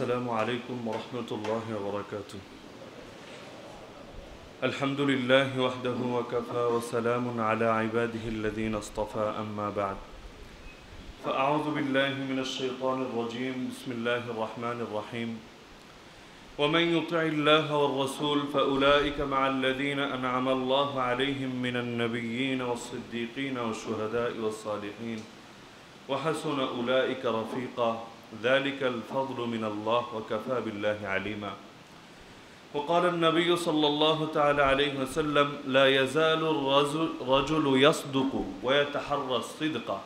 السلام عليكم ورحمة الله وبركاته الحمد لله وحده وكفى وسلام على عباده الذين اصطفى أما بعد فأعوذ بالله من الشيطان الرجيم بسم الله الرحمن الرحيم ومن يطع الله والرسول فأولئك مع الذين أنعم الله عليهم من النبيين والصديقين والشهداء والصالحين وحسن أولئك رفيقاً ذلك الفضل من الله وكفى بالله عليما وقال النبي صلى الله تعالى عليه وسلم لا يزال الرجل يصدق ويتحرى الصدق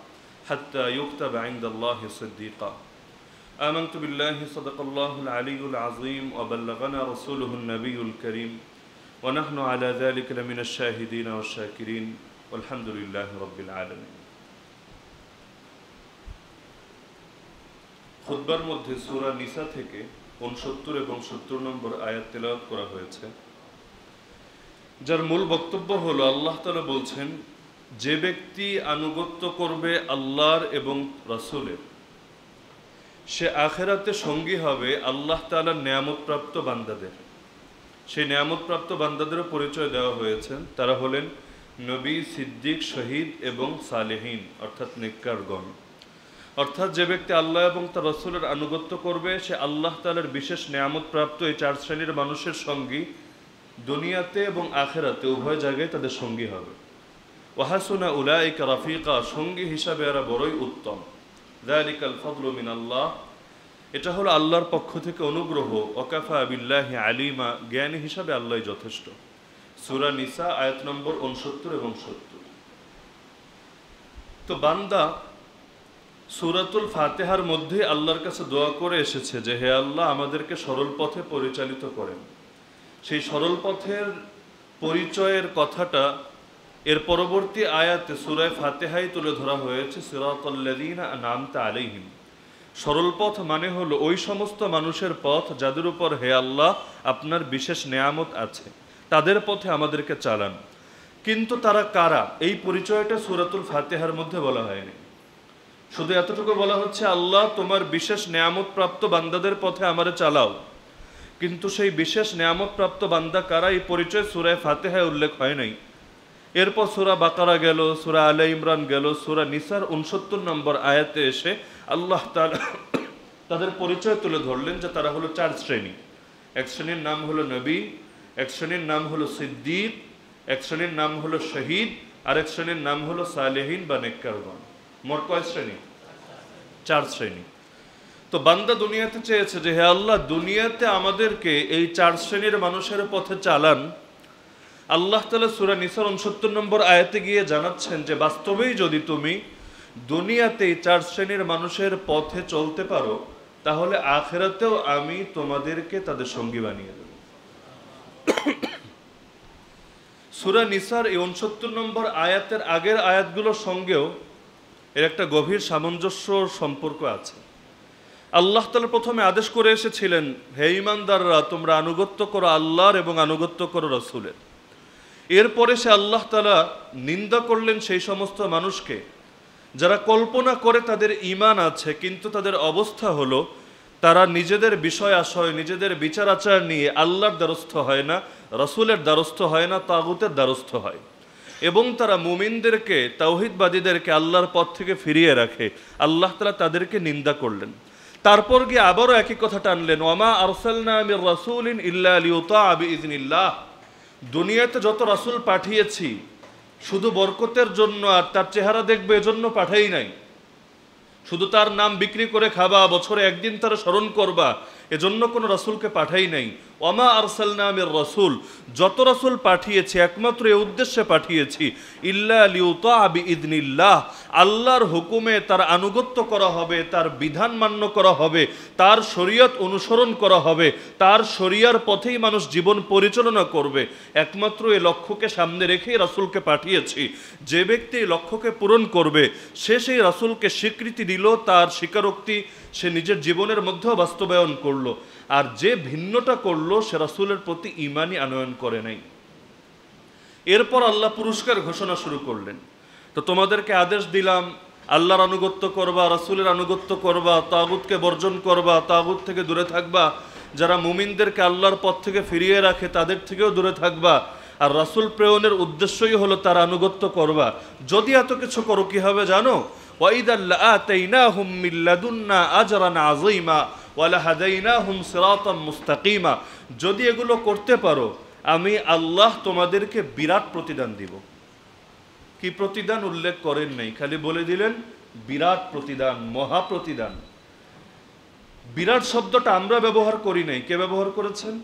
حتى يكتب عند الله صديقا آمنت بالله صدق الله العلي العظيم وبلغنا رسوله النبي الكريم ونحن على ذلك لمن الشاهدين والشاكرين والحمد لله رب العالمين খুদ্বার মধ্যে সুরা নিসা থেকে উনসত্তর এবং সত্তর নম্বর আয়াত তেলাওয়াত করা হয়েছে যার মূল বক্তব্য হলো আল্লাহ তালা বলছেন যে ব্যক্তি আনুগত্য করবে আল্লাহর এবং রাসুলের সে আখেরাতে সঙ্গী হবে আল্লাহ তালার নিয়ামতপ্রাপ্ত বান্দাদের সেই নিয়ামতপ্রাপ্ত বান্দাদেরও পরিচয় দেওয়া হয়েছে তারা হলেন নবী সিদ্দিক শহীদ এবং সালেহীন অর্থাৎ নিকারগণ অর্থাৎ যে ব্যক্তি আল্লাহ এবং তার রসুলের আনুগত্য করবে সে আল্লাহ তালের বিশেষ নিয়ামত প্রাপ্ত এই চার শ্রেণীর মানুষের সঙ্গী দুনিয়াতে এবং আখেরাতে উভয় জায়গায় তাদের সঙ্গী হবে ওয়াহাসুনা উলাইক রাফিকা সঙ্গী হিসাবে এরা বড়ই উত্তম দালিকাল ফজল মিন আল্লাহ এটা হলো আল্লাহর পক্ষ থেকে অনুগ্রহ ওকাফা আবিল্লাহ আলিমা জ্ঞানী হিসাবে আল্লাহ যথেষ্ট সুরা নিসা আয়াত নম্বর উনসত্তর এবং সত্তর তো বান্দা সুরাতুল ফাতেহার মধ্যে আল্লাহর কাছে দোয়া করে এসেছে যে হে আল্লাহ আমাদেরকে সরল পথে পরিচালিত করেন সেই সরল পথের পরিচয়ের কথাটা এর পরবর্তী আয়াতে সুরায় ফাতেহাই তুলে ধরা হয়েছে সিরাতল্লাদিন নামতা আলিহিম সরল পথ মানে হলো ওই সমস্ত মানুষের পথ যাদের উপর হে আল্লাহ আপনার বিশেষ নেয়ামত আছে তাদের পথে আমাদেরকে চালান কিন্তু তারা কারা এই পরিচয়টা সুরাতুল ফাতেহার মধ্যে বলা হয়নি শুধু এতটুকু বলা হচ্ছে আল্লাহ তোমার বিশেষ নিয়ামত প্রাপ্ত বান্দাদের পথে আমারে চালাও কিন্তু সেই বিশেষ নিয়ামত প্রাপ্ত বান্দা কারা এই পরিচয় সুরায় ফাতেহায় উল্লেখ হয় নাই এরপর সুরা বাকারা গেল সুরা আলে ইমরান গেল সুরা নিসার উনসত্তর নম্বর আয়াতে এসে আল্লাহ তার তাদের পরিচয় তুলে ধরলেন যে তারা হলো চার শ্রেণী এক শ্রেণীর নাম হলো নবী এক শ্রেণীর নাম হলো সিদ্দিক এক শ্রেণীর নাম হলো শহীদ আর এক শ্রেণীর নাম হলো সালেহীন বা নেককারগণ মোট কয় শ্রেণী চার শ্রেণী তো বান্দা দুনিয়াতে চেয়েছে যে হে আল্লাহ দুনিয়াতে আমাদেরকে এই চার শ্রেণীর মানুষের পথে চালান আল্লাহ তালা সুরা নিসার উনসত্তর নম্বর আয়াতে গিয়ে জানাচ্ছেন যে বাস্তবেই যদি তুমি দুনিয়াতে এই চার শ্রেণীর মানুষের পথে চলতে পারো তাহলে আখেরাতেও আমি তোমাদেরকে তাদের সঙ্গী বানিয়ে দেব সুরা নিসার এই উনসত্তর নম্বর আয়াতের আগের আয়াতগুলোর সঙ্গেও এর একটা গভীর সামঞ্জস্য সম্পর্ক আছে আল্লাহ তালা প্রথমে আদেশ করে এসেছিলেন হে ইমানদাররা তোমরা আনুগত্য করো আল্লাহর এবং আনুগত্য করো রসুলের এরপরে সে আল্লাহ তালা নিন্দা করলেন সেই সমস্ত মানুষকে যারা কল্পনা করে তাদের ইমান আছে কিন্তু তাদের অবস্থা হলো তারা নিজেদের বিষয় আশয় নিজেদের বিচার আচার নিয়ে আল্লাহর দ্বারস্থ হয় না রসুলের দ্বারস্থ হয় না তাগুতের দ্বারস্থ হয় এবং তারা মুমিনদেরকে তাওহিদবাদীদেরকে আল্লাহর পথ থেকে ফিরিয়ে রাখে আল্লাহ তালা তাদেরকে নিন্দা করলেন তারপর গিয়ে আবারও একই কথা টানলেন ওমা আরসালনা রাসুল ইন ইল্লা লিউতা আবি ইজনিল্লাহ দুনিয়াতে যত রাসুল পাঠিয়েছি শুধু বরকতের জন্য আর তার চেহারা দেখবে এজন্য পাঠাই নাই শুধু তার নাম বিক্রি করে খাবা বছরে একদিন তারা স্মরণ করবা এজন্য কোনো রাসুলকে পাঠাই নাই অমা নামের রসুল যত রসুল পাঠিয়েছি একমাত্র এ উদ্দেশ্যে পাঠিয়েছি ইল্লা লিউতা আবি ইদনিল্লাহ আল্লাহর হুকুমে তার আনুগত্য করা হবে তার বিধান মান্য করা হবে তার শরীয়ত অনুসরণ করা হবে তার শরিয়ার পথেই মানুষ জীবন পরিচালনা করবে একমাত্র এ লক্ষ্যকে সামনে রেখেই রাসুলকে পাঠিয়েছি যে ব্যক্তি এই লক্ষ্যকে পূরণ করবে সে সেই রাসুলকে স্বীকৃতি দিল তার স্বীকারোক্তি সে নিজের জীবনের মধ্যেও বাস্তবায়ন করলো আর যে ভিন্নটা করলো সে রাসুলের প্রতি ইমানই আনয়ন করে নাই এরপর আল্লাহ পুরস্কার ঘোষণা শুরু করলেন তো তোমাদেরকে আদেশ দিলাম আল্লাহর আনুগত্য করবা রাসুলের আনুগত্য করবা তাগুতকে বর্জন করবা তাগুত থেকে দূরে থাকবা যারা মুমিনদেরকে আল্লাহর পথ থেকে ফিরিয়ে রাখে তাদের থেকেও দূরে থাকবা আর রাসুল প্রেরণের উদ্দেশ্যই হলো তার আনুগত্য করবা যদি এত কিছু করো কী হবে জানো ওয়াইদাল্লা আতাইনা হুম্মিল্লাদুন্না আজরান আজইমা ওয়ালা হুম সিরাতাম মুস্তাকিমা যদি এগুলো করতে পারো আমি আল্লাহ তোমাদেরকে বিরাট প্রতিদান দিব কি প্রতিদান উল্লেখ করেন নাই খালি বলে দিলেন বিরাট প্রতিদান মহা প্রতিদান বিরাট শব্দটা আমরা ব্যবহার করি নাই কে ব্যবহার করেছেন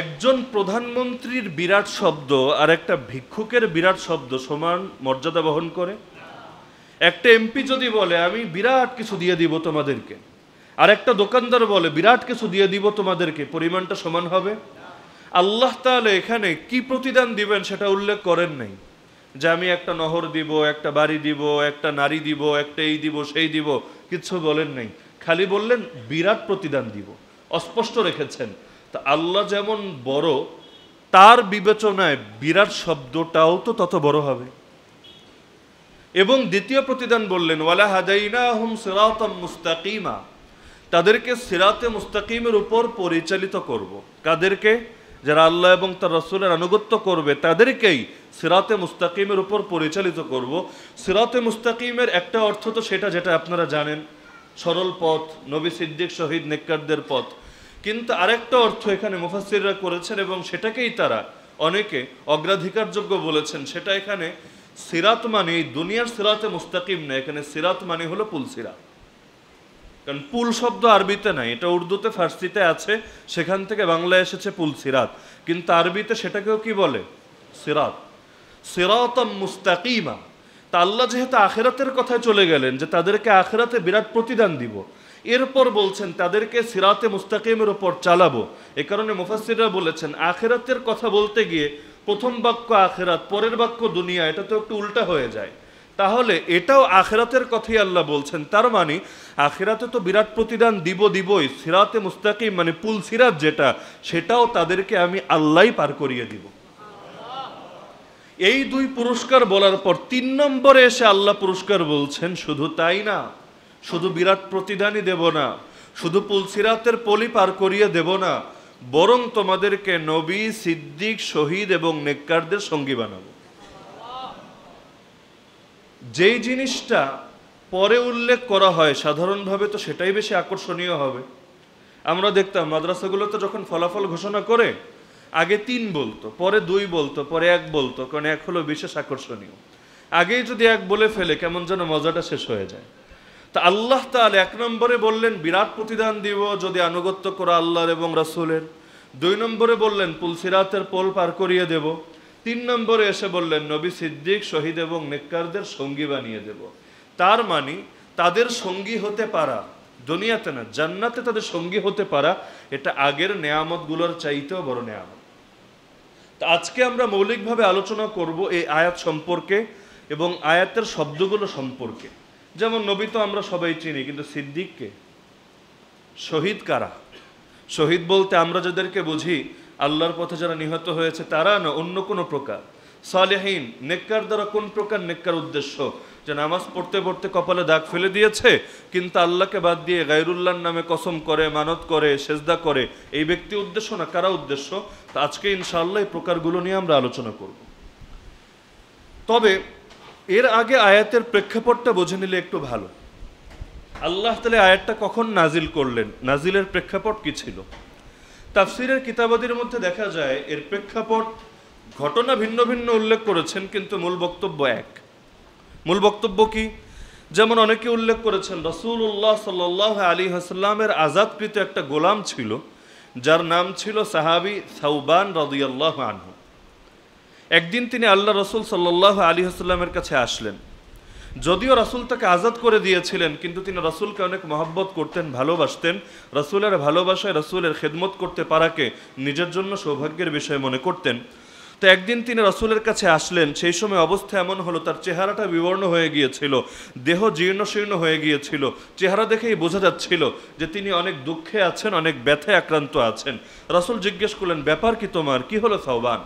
একজন প্রধানমন্ত্রীর বিরাট শব্দ আর একটা ভিক্ষুকের বিরাট শব্দ সমান মর্যাদা বহন করে একটা এমপি যদি বলে আমি বিরাট কিছু দিয়ে দিব তোমাদেরকে আর একটা দোকানদার বলে বিরাট কিছু দিয়ে দিব তোমাদেরকে পরিমাণটা সমান হবে আল্লাহ তাহলে এখানে কি প্রতিদান দিবেন সেটা উল্লেখ করেন নাই যে আমি একটা নহর দিব একটা বাড়ি দিব একটা নারী দিব একটা এই দিব সেই দিব কিছু বলেন নাই খালি বললেন বিরাট প্রতিদান দিব অস্পষ্ট রেখেছেন তা আল্লাহ যেমন বড় তার বিবেচনায় বিরাট শব্দটাও তো তত বড় হবে এবং দ্বিতীয় প্রতিদান বললেন ওয়ালা হাজাইনা হুম সিরাতাম মুস্তাকিমা তাদেরকে সিরাতে মুস্তাকিমের উপর পরিচালিত করব। কাদেরকে যারা আল্লাহ এবং তার রসুলের আনুগত্য করবে তাদেরকেই সিরাতে মুস্তাকিমের উপর পরিচালিত করব। সিরাতে মুস্তাকিমের একটা অর্থ তো সেটা যেটা আপনারা জানেন সরল পথ নবী সিদ্দিক শহীদ নেকরদের পথ কিন্তু আরেকটা অর্থ এখানে মুফাসিররা করেছেন এবং সেটাকেই তারা অনেকে অগ্রাধিকারযোগ্য বলেছেন সেটা এখানে সিরাত মানে দুনিয়ার সিরাতে মুস্তাকিম না এখানে সিরাত মানে হলো পুলসিরাত কারণ পুল শব্দ আরবিতে নাই এটা উর্দুতে ফার্সিতে আছে সেখান থেকে বাংলায় এসেছে পুল সিরাত কিন্তু আরবিতে সেটাকেও কি বলে সিরাত সিরাতম মুস্তাকিমা তা আল্লাহ যেহেতু আখেরাতের কথায় চলে গেলেন যে তাদেরকে আখেরাতে বিরাট প্রতিদান দিব এরপর বলছেন তাদেরকে সিরাতে মুস্তাকিমের ওপর চালাবো এ কারণে মুফাসিররা বলেছেন আখেরাতের কথা বলতে গিয়ে প্রথম বাক্য আখেরাত পরের বাক্য দুনিয়া এটা তো একটু উল্টা হয়ে যায় তাহলে এটাও আখেরাতের কথাই আল্লাহ বলছেন তার মানে আখেরাতে তো বিরাট প্রতিদান দিব দিবই সিরাতে মুস্তাকিম মানে পুল সিরাত যেটা সেটাও তাদেরকে আমি আল্লাহ পার করিয়ে দিব এই দুই পুরস্কার বলার পর তিন নম্বরে এসে আল্লাহ পুরস্কার বলছেন শুধু তাই না শুধু বিরাট প্রতিদানই দেব না শুধু পুলসিরাতের পলি পার করিয়ে দেব না বরং তোমাদেরকে নবী সিদ্দিক শহীদ এবং নেককারদের সঙ্গী বানাবো যেই জিনিসটা পরে উল্লেখ করা হয় সাধারণভাবে তো সেটাই বেশি আকর্ষণীয় হবে আমরা দেখতাম মাদ্রাসাগুলোতে যখন ফলাফল ঘোষণা করে আগে তিন বলতো পরে দুই বলতো পরে এক বলতো কারণ এক হলো বিশেষ আকর্ষণীয় আগেই যদি এক বলে ফেলে কেমন যেন মজাটা শেষ হয়ে যায় তা আল্লাহ তাহলে এক নম্বরে বললেন বিরাট প্রতিদান দিব যদি আনুগত্য করা আল্লাহর এবং রাসুলের দুই নম্বরে বললেন পুলসিরাতের পোল পার করিয়ে দেব তিন নম্বরে এসে বললেন নবী সিদ্দিক শহীদ এবং নেককারদের সঙ্গী বানিয়ে দেব তার মানে তাদের সঙ্গী হতে পারা দুনিয়াতে না জান্নাতে তাদের সঙ্গী হতে পারা এটা আগের নেয়ামতগুলোর চাইতেও বড় নেয়ামত তা আজকে আমরা মৌলিকভাবে আলোচনা করব এই আয়াত সম্পর্কে এবং আয়াতের শব্দগুলো সম্পর্কে যেমন নবী তো আমরা সবাই চিনি কিন্তু সিদ্দিককে শহীদ কারা শহীদ বলতে আমরা যাদেরকে বুঝি আল্লাহর পথে যারা নিহত হয়েছে তারা না অন্য কোনো প্রকার সালেহীন নেককার দ্বারা কোন প্রকার নেককার উদ্দেশ্য যে নামাজ পড়তে পড়তে কপালে দাগ ফেলে দিয়েছে কিন্তু আল্লাহকে বাদ দিয়ে গাইরুল্লাহর নামে কসম করে মানত করে সেজদা করে এই ব্যক্তি উদ্দেশ্য না কারা উদ্দেশ্য তা আজকে ইনশাআল্লাহ এই প্রকারগুলো নিয়ে আমরা আলোচনা করব তবে এর আগে আয়াতের প্রেক্ষাপটটা বুঝে নিলে একটু ভালো আল্লাহ তালে আয়াতটা কখন নাজিল করলেন নাজিলের প্রেক্ষাপট কী ছিল তাফসিরের কিতাবাদির মধ্যে দেখা যায় এর প্রেক্ষাপট ঘটনা ভিন্ন ভিন্ন উল্লেখ করেছেন কিন্তু মূল বক্তব্য এক মূল বক্তব্য কি যেমন অনেকে উল্লেখ করেছেন রসুল্লাহ সাল্লাহ আলী হাসলামের আজাদকৃত একটা গোলাম ছিল যার নাম ছিল সাহাবি সাউবান রদিয়াল্লাহ আনহু একদিন তিনি আল্লাহ রসুল সাল্লাহ আলী হাসলামের কাছে আসলেন যদিও রাসুল তাকে আজাদ করে দিয়েছিলেন কিন্তু তিনি রাসুলকে অনেক মহব্বত করতেন ভালোবাসতেন রাসুলের ভালোবাসায় রাসুলের খেদমত করতে পারাকে নিজের জন্য সৌভাগ্যের বিষয় মনে করতেন তো একদিন তিনি রসুলের কাছে আসলেন সেই সময় অবস্থা এমন হলো তার চেহারাটা বিবর্ণ হয়ে গিয়েছিল দেহ জীর্ণশীর্ণ হয়ে গিয়েছিল চেহারা দেখেই বোঝা যাচ্ছিল যে তিনি অনেক দুঃখে আছেন অনেক ব্যথায় আক্রান্ত আছেন রসুল জিজ্ঞেস করলেন ব্যাপার কি তোমার কি হলো সাহবান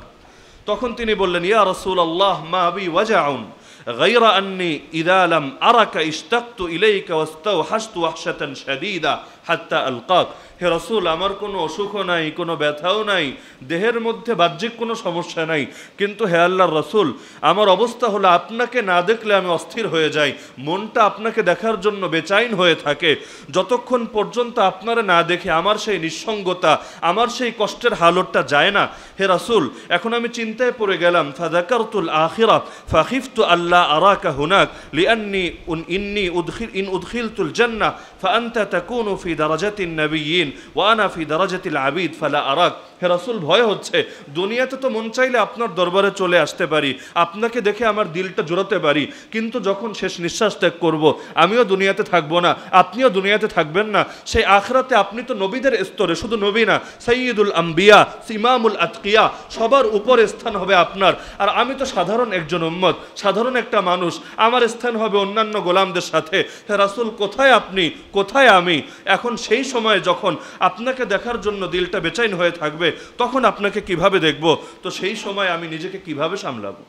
তখন তিনি বললেন ইয়া রসুল আল্লাহ মা আবি ওয়াজাউন غير أني إذا لم أرك اشتقت إليك واستوحشت وحشة شديدة হাত্তা আলকাক হে রসুল আমার কোনো অসুখও নাই কোনো ব্যথাও নাই দেহের মধ্যে বাহ্যিক কোনো সমস্যা নাই কিন্তু হে আল্লাহর রসুল আমার অবস্থা হলো আপনাকে না দেখলে আমি অস্থির হয়ে যাই মনটা আপনাকে দেখার জন্য বেচাইন হয়ে থাকে যতক্ষণ পর্যন্ত আপনারা না দেখে আমার সেই নিঃসঙ্গতা আমার সেই কষ্টের হালতটা যায় না হে রাসুল এখন আমি চিন্তায় পড়ে গেলাম ফাদাকারতুল আখিরা ফাখিফতু আল্লাহ আরাকা হুনাক লিয়ান্নি উন ইন্নি উদ্খিল ইন উদ্খিলতুল জান্না ফা আনতা তাকুনু ফি দারাজাতিন নবীন ওয়ানা ফি দারাজাতিল আবিদ ফালা আরাক হে রাসুল ভয় হচ্ছে দুনিয়াতে তো মন চাইলে আপনার দরবারে চলে আসতে পারি আপনাকে দেখে আমার দিলটা জোরাতে পারি কিন্তু যখন শেষ নিঃশ্বাস ত্যাগ করব আমিও দুনিয়াতে থাকবো না আপনিও দুনিয়াতে থাকবেন না সেই আখরাতে আপনি তো নবীদের স্তরে শুধু নবী না সৈয়দুল আম্বিয়া সিমামুল আতকিয়া সবার উপরে স্থান হবে আপনার আর আমি তো সাধারণ একজন উম্মত সাধারণ একটা মানুষ আমার স্থান হবে অন্যান্য গোলামদের সাথে হে রাসুল কোথায় আপনি কোথায় আমি এখন সেই সময়ে যখন আপনাকে দেখার জন্য দিলটা বেচাইন হয়ে থাকবে তখন আপনাকে কিভাবে দেখব তো সেই সময় আমি নিজেকে কিভাবে সামলাবো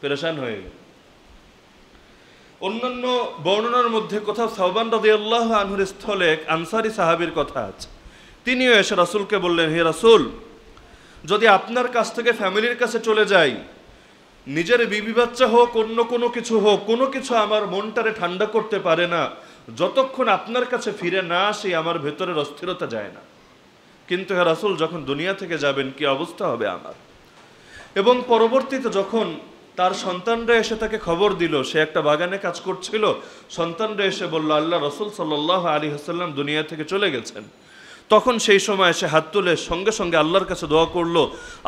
পেরেশান হয়ে গেল অন্যান্য বর্ণনার মধ্যে কোথাও সাহবান রদি আল্লাহ আনহুর স্থলে আনসারি সাহাবির কথা আছে তিনিও এসে রাসুলকে বললেন হে রাসুল যদি আপনার কাছ থেকে ফ্যামিলির কাছে চলে যাই নিজের বিবি বাচ্চা হোক অন্য কোনো কিছু হোক কোনো কিছু আমার মনটারে ঠান্ডা করতে পারে না যতক্ষণ আপনার কাছে ফিরে না আসে আমার ভেতরের অস্থিরতা যায় না কিন্তু হ্যাঁ রাসুল যখন দুনিয়া থেকে যাবেন কি অবস্থা হবে আমার এবং পরবর্তীতে যখন তার সন্তানরা এসে তাকে খবর দিল সে একটা বাগানে কাজ করছিল সন্তানরা এসে বলল আল্লাহ রসুল সাল্লাহ আলী হাসাল্লাম দুনিয়া থেকে চলে গেছেন তখন সেই সময় সে হাত তুলে সঙ্গে সঙ্গে আল্লাহর কাছে দোয়া করলো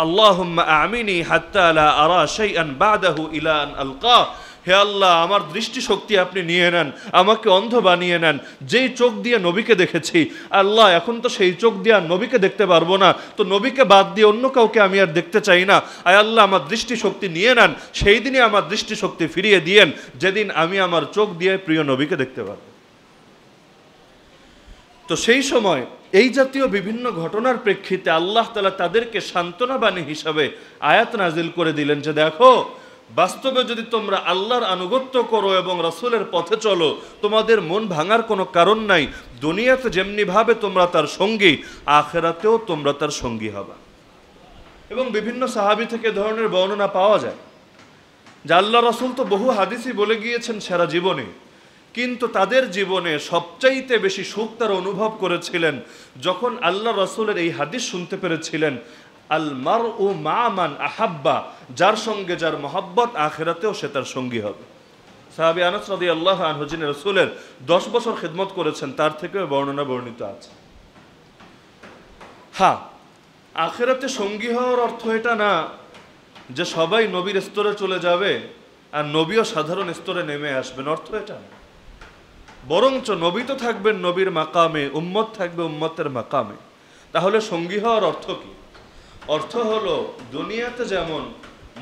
আল্লাহ আমিনী হাত্তা আলা আরা সেই আন বাদাহু ইলা আন আলকা হে আল্লাহ আমার দৃষ্টিশক্তি আপনি নিয়ে নেন আমাকে অন্ধ বানিয়ে নেন যেই চোখ দিয়ে নবীকে দেখেছি আল্লাহ এখন তো সেই চোখ দিয়ে আর নবীকে দেখতে পারবো না তো নবীকে বাদ দিয়ে অন্য কাউকে আমি আর দেখতে চাই না আয় আল্লাহ আমার দৃষ্টিশক্তি নিয়ে নেন সেই দিনই আমার দৃষ্টিশক্তি ফিরিয়ে দিয়েন যেদিন আমি আমার চোখ দিয়ে প্রিয় নবীকে দেখতে পারব তো সেই সময় এই জাতীয় বিভিন্ন ঘটনার প্রেক্ষিতে আল্লাহ তালা তাদেরকে সান্ত্বনা বাণী হিসাবে আয়াত নাজিল করে দিলেন যে দেখো বাস্তবে যদি তোমরা আল্লাহর আনুগত্য করো এবং রসুলের পথে চলো তোমাদের মন ভাঙার কোনো কারণ নাই দুনিয়াতে যেমনিভাবে তোমরা তার সঙ্গী আখেরাতেও তোমরা তার সঙ্গী হবা এবং বিভিন্ন সাহাবি থেকে ধরনের বর্ণনা পাওয়া যায় যে আল্লাহ রসুল তো বহু হাদিসই বলে গিয়েছেন সারা জীবনে কিন্তু তাদের জীবনে সবচাইতে বেশি সুখ তারা অনুভব করেছিলেন যখন আল্লাহ রসুলের এই হাদিস শুনতে পেরেছিলেন আল মার ও মান আহাব্বা যার সঙ্গে যার মহাব্বত আখেরাতেও সে তার সঙ্গী হবে সাহাবি আনাস রাদি আল্লাহ আনহজিন রসুলের দশ বছর খেদমত করেছেন তার থেকেও বর্ণনা বর্ণিত আছে হ্যাঁ আখেরাতে সঙ্গী হওয়ার অর্থ এটা না যে সবাই নবীর স্তরে চলে যাবে আর নবীও সাধারণ স্তরে নেমে আসবেন অর্থ এটা না বরঞ্চ নবী তো থাকবেন নবীর মাকামে উম্মত থাকবে উম্মতের মাকামে তাহলে সঙ্গী হওয়ার অর্থ কী অর্থ হলো দুনিয়াতে যেমন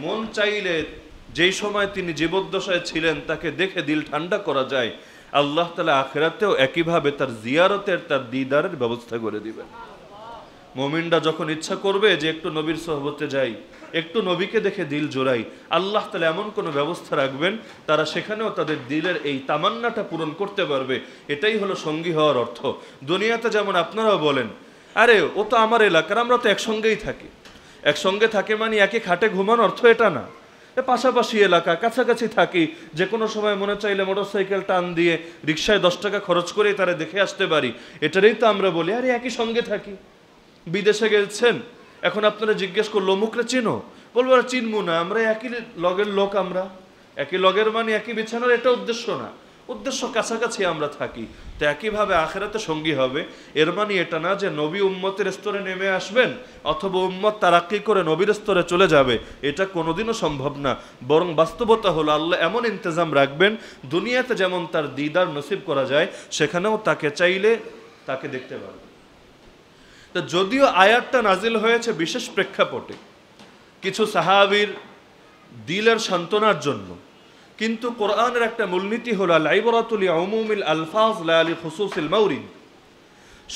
মন চাইলে যেই সময় তিনি জীবদ্দশায় ছিলেন তাকে দেখে দিল ঠান্ডা করা যায় আল্লাহ তালা আখেরাতেও একইভাবে তার জিয়ারতের তার দিদারের ব্যবস্থা করে দিবেন মোমিনরা যখন ইচ্ছা করবে যে একটু নবীর সহবতে যাই একটু নবীকে দেখে দিল জোড়াই আল্লাহ তালা এমন কোনো ব্যবস্থা রাখবেন তারা সেখানেও তাদের দিলের এই তামান্নাটা পূরণ করতে পারবে এটাই হলো সঙ্গী হওয়ার অর্থ দুনিয়াতে যেমন আপনারাও বলেন আরে ও তো আমার এলাকার আমরা তো একসঙ্গেই থাকি একসঙ্গে থাকে মানে একে খাটে ঘুমান অর্থ এটা না পাশাপাশি এলাকা কাছাকাছি থাকি যে কোনো সময় মনে চাইলে মোটর সাইকেল টান দিয়ে রিক্সায় দশ টাকা খরচ করে তারা দেখে আসতে পারি এটারই তো আমরা বলি আরে একই সঙ্গে থাকি বিদেশে গেছেন এখন আপনারা জিজ্ঞেস করলো মুখরে চিনো বলবো আর চিনবো না আমরা একই লগের লোক আমরা একই লগের মানে একই বিছানার এটা উদ্দেশ্য না উদ্দেশ্য কাছাকাছি আমরা থাকি তো একইভাবে আখেরাতে সঙ্গী হবে এর মানে এটা না যে নবী উম্মতের স্তরে নেমে আসবেন অথবা উম্মত কি করে নবীর স্তরে চলে যাবে এটা কোনোদিনও সম্ভব না বরং বাস্তবতা হলো আল্লাহ এমন ইন্তজাম রাখবেন দুনিয়াতে যেমন তার দিদার নসিব করা যায় সেখানেও তাকে চাইলে তাকে দেখতে পাবে তো যদিও আয়াতটা নাজিল হয়েছে বিশেষ প্রেক্ষাপটে কিছু সাহাবির দিলের সান্ত্বনার জন্য কিন্তু কোরআনের একটা মূলনীতি হল লাইবরাতুলি অমুমিল আলফাজ লালি খুসুসিল মাউরিন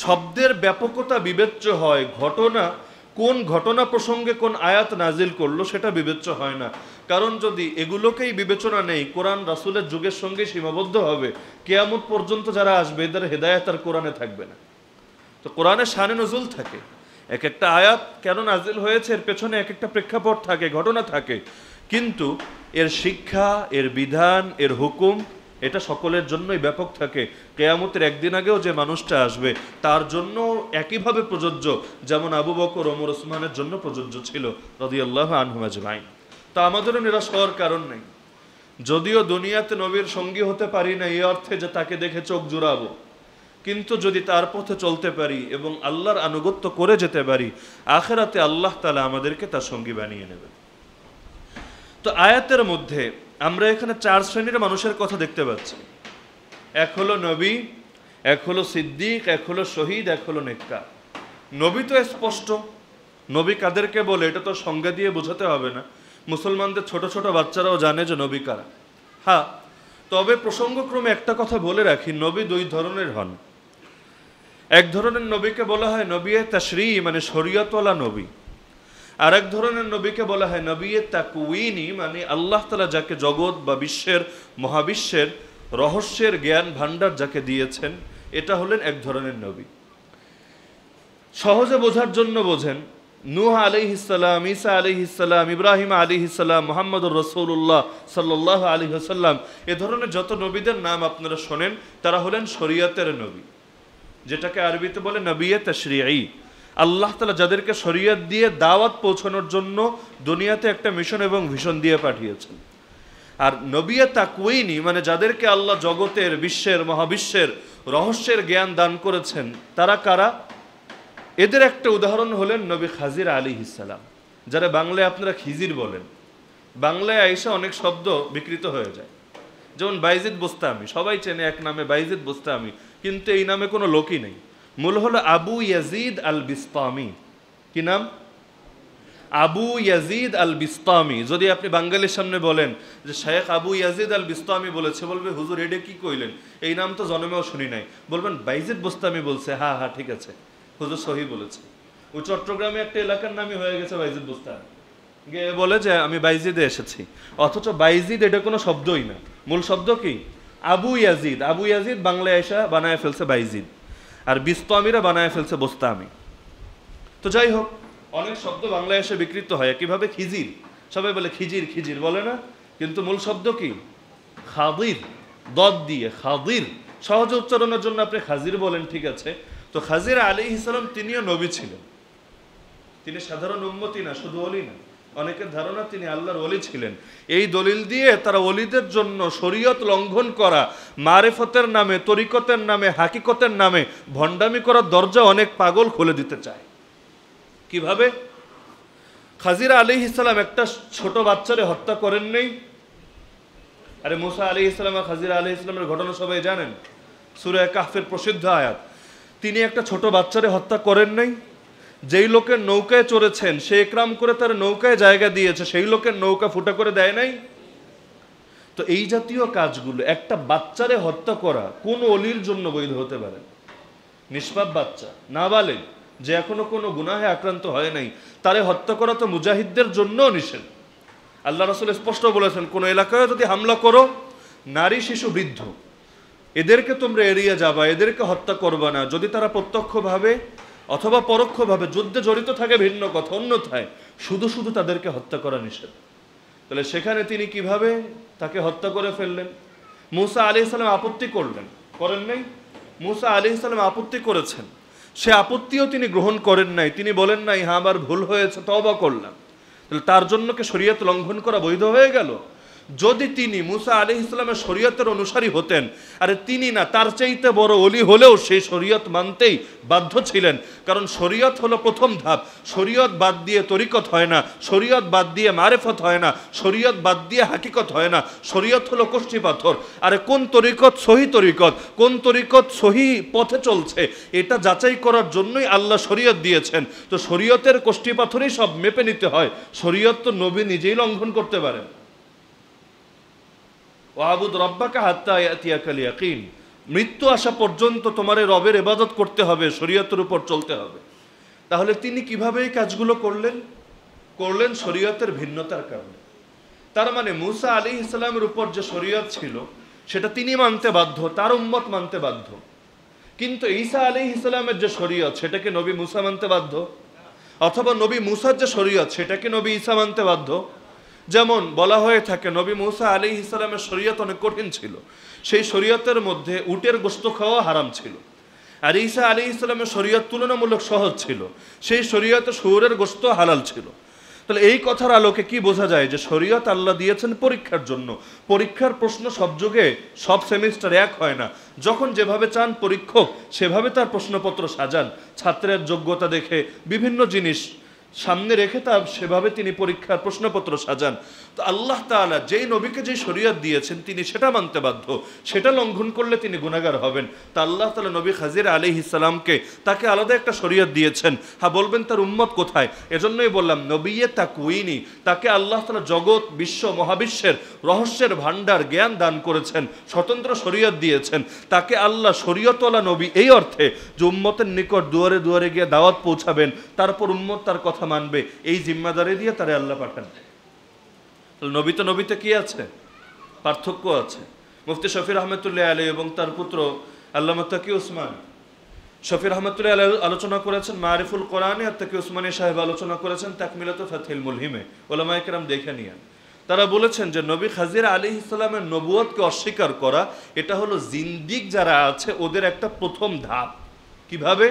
শব্দের ব্যাপকতা বিবেচ্য হয় ঘটনা কোন ঘটনা প্রসঙ্গে কোন আয়াত নাজিল করলো সেটা বিবেচ্য হয় না কারণ যদি এগুলোকেই বিবেচনা নেই কোরআন রাসুলের যুগের সঙ্গে সীমাবদ্ধ হবে কেয়ামত পর্যন্ত যারা আসবে এদের হেদায়ত আর কোরআনে থাকবে না তো কোরআনে শানে নজুল থাকে এক একটা আয়াত কেন নাজিল হয়েছে এর পেছনে এক একটা প্রেক্ষাপট থাকে ঘটনা থাকে কিন্তু এর শিক্ষা এর বিধান এর হুকুম এটা সকলের জন্যই ব্যাপক থাকে কেয়ামতের একদিন আগেও যে মানুষটা আসবে তার জন্য একইভাবে প্রযোজ্য যেমন আবু বকর ওমর ওসমানের জন্য প্রযোজ্য ছিল রদিয়াল্লাহ আনহুমাজমাইন তা আমাদেরও নিরাশ হওয়ার কারণ নেই যদিও দুনিয়াতে নবীর সঙ্গী হতে পারি না এই অর্থে যে তাকে দেখে চোখ জুড়াবো কিন্তু যদি তার পথে চলতে পারি এবং আল্লাহর আনুগত্য করে যেতে পারি আখেরাতে আল্লাহ তালা আমাদেরকে তার সঙ্গী বানিয়ে নেবেন তো আয়াতের মধ্যে আমরা এখানে চার শ্রেণীর মানুষের কথা দেখতে পাচ্ছি এক হলো নবী এক হলো সিদ্দিক এক হলো শহীদ এক হলো নেকা নবী তো স্পষ্ট নবী কাদেরকে বলে এটা তো সংজ্ঞা দিয়ে বোঝাতে হবে না মুসলমানদের ছোট ছোট বাচ্চারাও জানে যে নবী কারা হ্যাঁ তবে প্রসঙ্গক্রমে একটা কথা বলে রাখি নবী দুই ধরনের হন এক ধরনের নবীকে বলা হয় নবী শ্রী মানে শরীয়তলা নবী আর এক ধরনের নবীকে বলা হয় নবী তাকুইনি মানে আল্লাহ তালা যাকে জগৎ বা বিশ্বের মহাবিশ্বের রহস্যের জ্ঞান ভাণ্ডার যাকে দিয়েছেন এটা হলেন এক ধরনের নবী সহজে বোঝার জন্য বোঝেন নুহ আলি ইসাল্লাম ইসা আলি ইসাল্লাম ইব্রাহিম আলি ইসাল্লাম মোহাম্মদুর রসৌল্লাহ সাল্লাহ আলী হাসাল্লাম এ ধরনের যত নবীদের নাম আপনারা শোনেন তারা হলেন শরিয়তের নবী যেটাকে আরবিতে বলে নবিয়ে তশরিয়াই আল্লাহ তালা যাদেরকে শরিয়ত দিয়ে দাওয়াত পৌঁছানোর জন্য দুনিয়াতে একটা মিশন এবং ভিশন দিয়ে পাঠিয়েছেন আর নবিয়া কুইনি মানে যাদেরকে আল্লাহ জগতের বিশ্বের মহাবিশ্বের রহস্যের জ্ঞান দান করেছেন তারা কারা এদের একটা উদাহরণ হলেন নবী খাজির আলী ইসালাম যারা বাংলায় আপনারা খিজির বলেন বাংলায় আইসা অনেক শব্দ বিকৃত হয়ে যায় যেমন বাইজিদ বোস্তামি সবাই চেনে এক নামে বাইজিদ বোস্তামি কিন্তু এই নামে কোনো লোকই নেই মূল হলো আবু ইয়াজিদ আল বিস্তামি কি নাম আবু ইয়াজিদ আল বিস্তামি যদি আপনি বাঙালির সামনে বলেন যে Sheikh Abu Yazid Al Bistami বলেছে বলবে হুজুর এডে কি কইলেন এই নাম তো জন্মেও শুনি নাই বলবেন বাইজিদ বোস্তামি বলছে হ্যাঁ হ্যাঁ ঠিক আছে হুজুর সহি বলেছে ও চট্টগ্রামে একটা এলাকার নামই হয়ে গেছে বাইজিদ বোস্তামি গিয়ে বলে যে আমি বাইজিদে এসেছি অথচ বাইজিদ এটা কোনো শব্দই না মূল শব্দ কি আবু ইয়াজিদ আবু ইয়াজিদ বাংলায় এসা বানায় ফেলছে বাইজিদ আর বিস্তমিরা বানায় ফেলছে বস্তা আমি তো যাই হোক অনেক শব্দ বাংলায় এসে বিকৃত হয় একইভাবে খিজির সবাই বলে খিজির খিজির বলে না কিন্তু মূল শব্দ কি খাদির দদ দিয়ে খাদির সহজ উচ্চারণের জন্য আপনি খাজির বলেন ঠিক আছে তো খাজির আলী ইসলাম তিনিও নবী ছিলেন তিনি সাধারণ উন্মতি না শুধু অলি না অনেকের ধারণা তিনি আল্লাহর অলি ছিলেন এই দলিল দিয়ে তারা অলিদের জন্য শরীয়ত লঙ্ঘন করা মারেফতের নামে তরিকতের নামে হাকিকতের নামে ভণ্ডামি করার দরজা অনেক পাগল খুলে দিতে চায় কিভাবে খাজিরা আলী ইসলাম একটা ছোট বাচ্চারে হত্যা করেন নেই আরে মুসা আলি ইসলাম আর খাজিরা আলী ইসলামের ঘটনা সবাই জানেন সুরে কাহফের প্রসিদ্ধ আয়াত তিনি একটা ছোট বাচ্চারে হত্যা করেন নাই যেই লোকের নৌকায় চড়েছেন সে একরাম করে তার নৌকায় জায়গা দিয়েছে সেই লোকের নৌকা ফুটা করে দেয় নাই তো এই জাতীয় কাজগুলো একটা বাচ্চারে হত্যা করা কোন অলির জন্য বৈধ হতে পারে নিষ্পাপ বাচ্চা না বলে যে এখনো কোনো গুনাহে আক্রান্ত হয় নাই তারে হত্যা করা তো মুজাহিদদের জন্য নিষেধ আল্লাহ রসুল স্পষ্ট বলেছেন কোনো এলাকায় যদি হামলা করো নারী শিশু বৃদ্ধ এদেরকে তোমরা এড়িয়ে যাবা এদেরকে হত্যা করবা না যদি তারা প্রত্যক্ষভাবে অথবা পরোক্ষভাবে যুদ্ধে জড়িত থাকে ভিন্ন কথা অন্যথায় শুধু শুধু তাদেরকে হত্যা করা নিষেধ তাহলে সেখানে তিনি কিভাবে তাকে হত্যা করে ফেললেন মুসা আলি ইসলাম আপত্তি করলেন করেন নাই মুসা আলি ইসলাম আপত্তি করেছেন সে আপত্তিও তিনি গ্রহণ করেন নাই তিনি বলেন নাই হ্যাঁ আমার ভুল হয়েছে তবা করলাম তাহলে তার জন্য কি শরীয়ত লঙ্ঘন করা বৈধ হয়ে গেল যদি তিনি মুসা আলি ইসলামের শরীয়তের অনুসারী হতেন আরে তিনি না তার চাইতে বড় অলি হলেও সেই শরীয়ত মানতেই বাধ্য ছিলেন কারণ শরীয়ত হলো প্রথম ধাপ শরীয়ত বাদ দিয়ে তরিকত হয় না শরীয়ত বাদ দিয়ে মারেফত হয় না শরীয়ত বাদ দিয়ে হাকিকত হয় না শরীয়ত হলো কোষ্ঠী পাথর আরে কোন তরিকত সহি তরিকত কোন তরিকত সহি পথে চলছে এটা যাচাই করার জন্যই আল্লাহ শরীয়ত দিয়েছেন তো শরীয়তের কোষ্ঠী পাথরই সব মেপে নিতে হয় শরীয়ত তো নবী নিজেই লঙ্ঘন করতে পারেন ওয়াবুদ রব্বাকে হাত্তা ইয়াকিন মৃত্যু আসা পর্যন্ত তোমার রবের এবাদত করতে হবে শরীয়তের উপর চলতে হবে তাহলে তিনি কিভাবে এই কাজগুলো করলেন করলেন শরীয়তের ভিন্নতার কারণে তার মানে মুসা আলী ইসলামের উপর যে শরীয়ত ছিল সেটা তিনি মানতে বাধ্য তার উম্মত মানতে বাধ্য কিন্তু ঈসা আলী ইসলামের যে শরীয়ত সেটাকে নবী মুসা মানতে বাধ্য অথবা নবী মুসার যে শরীয়ত সেটাকে নবী ঈসা মানতে বাধ্য যেমন বলা হয়ে থাকে নবী মৌসা আলী ইসলামের শরীয়ত অনেক কঠিন ছিল সেই শরীয়তের মধ্যে উটের গোস্ত খাওয়া হারাম ছিল আর ঈসা আলী ইসলামের শরীয়ত তুলনামূলক সহজ ছিল সেই শরীয়তে শহরের গোস্ত হালাল ছিল তাহলে এই কথার আলোকে কি বোঝা যায় যে শরীয়ত আল্লাহ দিয়েছেন পরীক্ষার জন্য পরীক্ষার প্রশ্ন সব যুগে সব সেমিস্টার এক হয় না যখন যেভাবে চান পরীক্ষক সেভাবে তার প্রশ্নপত্র সাজান ছাত্রের যোগ্যতা দেখে বিভিন্ন জিনিস সামনে রেখে তা সেভাবে তিনি পরীক্ষার প্রশ্নপত্র সাজান তো আল্লাহ তালা যেই নবীকে যেই শরীয়ত দিয়েছেন তিনি সেটা মানতে বাধ্য সেটা লঙ্ঘন করলে তিনি গুণাগার হবেন তা আল্লাহ তালা নবী হাজির আলী ইসালামকে তাকে আলাদা একটা শরীয়ত দিয়েছেন হ্যাঁ বলবেন তার উম্মত কোথায় এজন্যই বললাম নবীয়ে তা কুইনি তাকে আল্লাহ তালা জগৎ বিশ্ব মহাবিশ্বের রহস্যের ভাণ্ডার জ্ঞান দান করেছেন স্বতন্ত্র শরীয়ত দিয়েছেন তাকে আল্লাহ শরীয়তলা নবী এই অর্থে যে উম্মতের নিকট দুয়ারে দুয়ারে গিয়ে দাওয়াত পৌঁছাবেন তারপর উম্মত তার কথা কথা মানবে এই জিম্মাদারি দিয়ে তারা আল্লাহ পাঠান নবীতে নবীতে কি আছে পার্থক্য আছে মুফতি শফির আহমেদুল্লাহ আলী এবং তার পুত্র আল্লাহ তাকি ওসমান শফির আহমেদুল্লাহ আলী আলোচনা করেছেন মারিফুল কোরআনে আর তাকি ওসমানী সাহেব আলোচনা করেছেন তাকমিলত ফাতহিল মুলহিমে ওলামা একরাম দেখে নিয়ে তারা বলেছেন যে নবী হাজির আলী ইসলামের নবুয়তকে অস্বীকার করা এটা হলো জিন্দিক যারা আছে ওদের একটা প্রথম ধাপ কিভাবে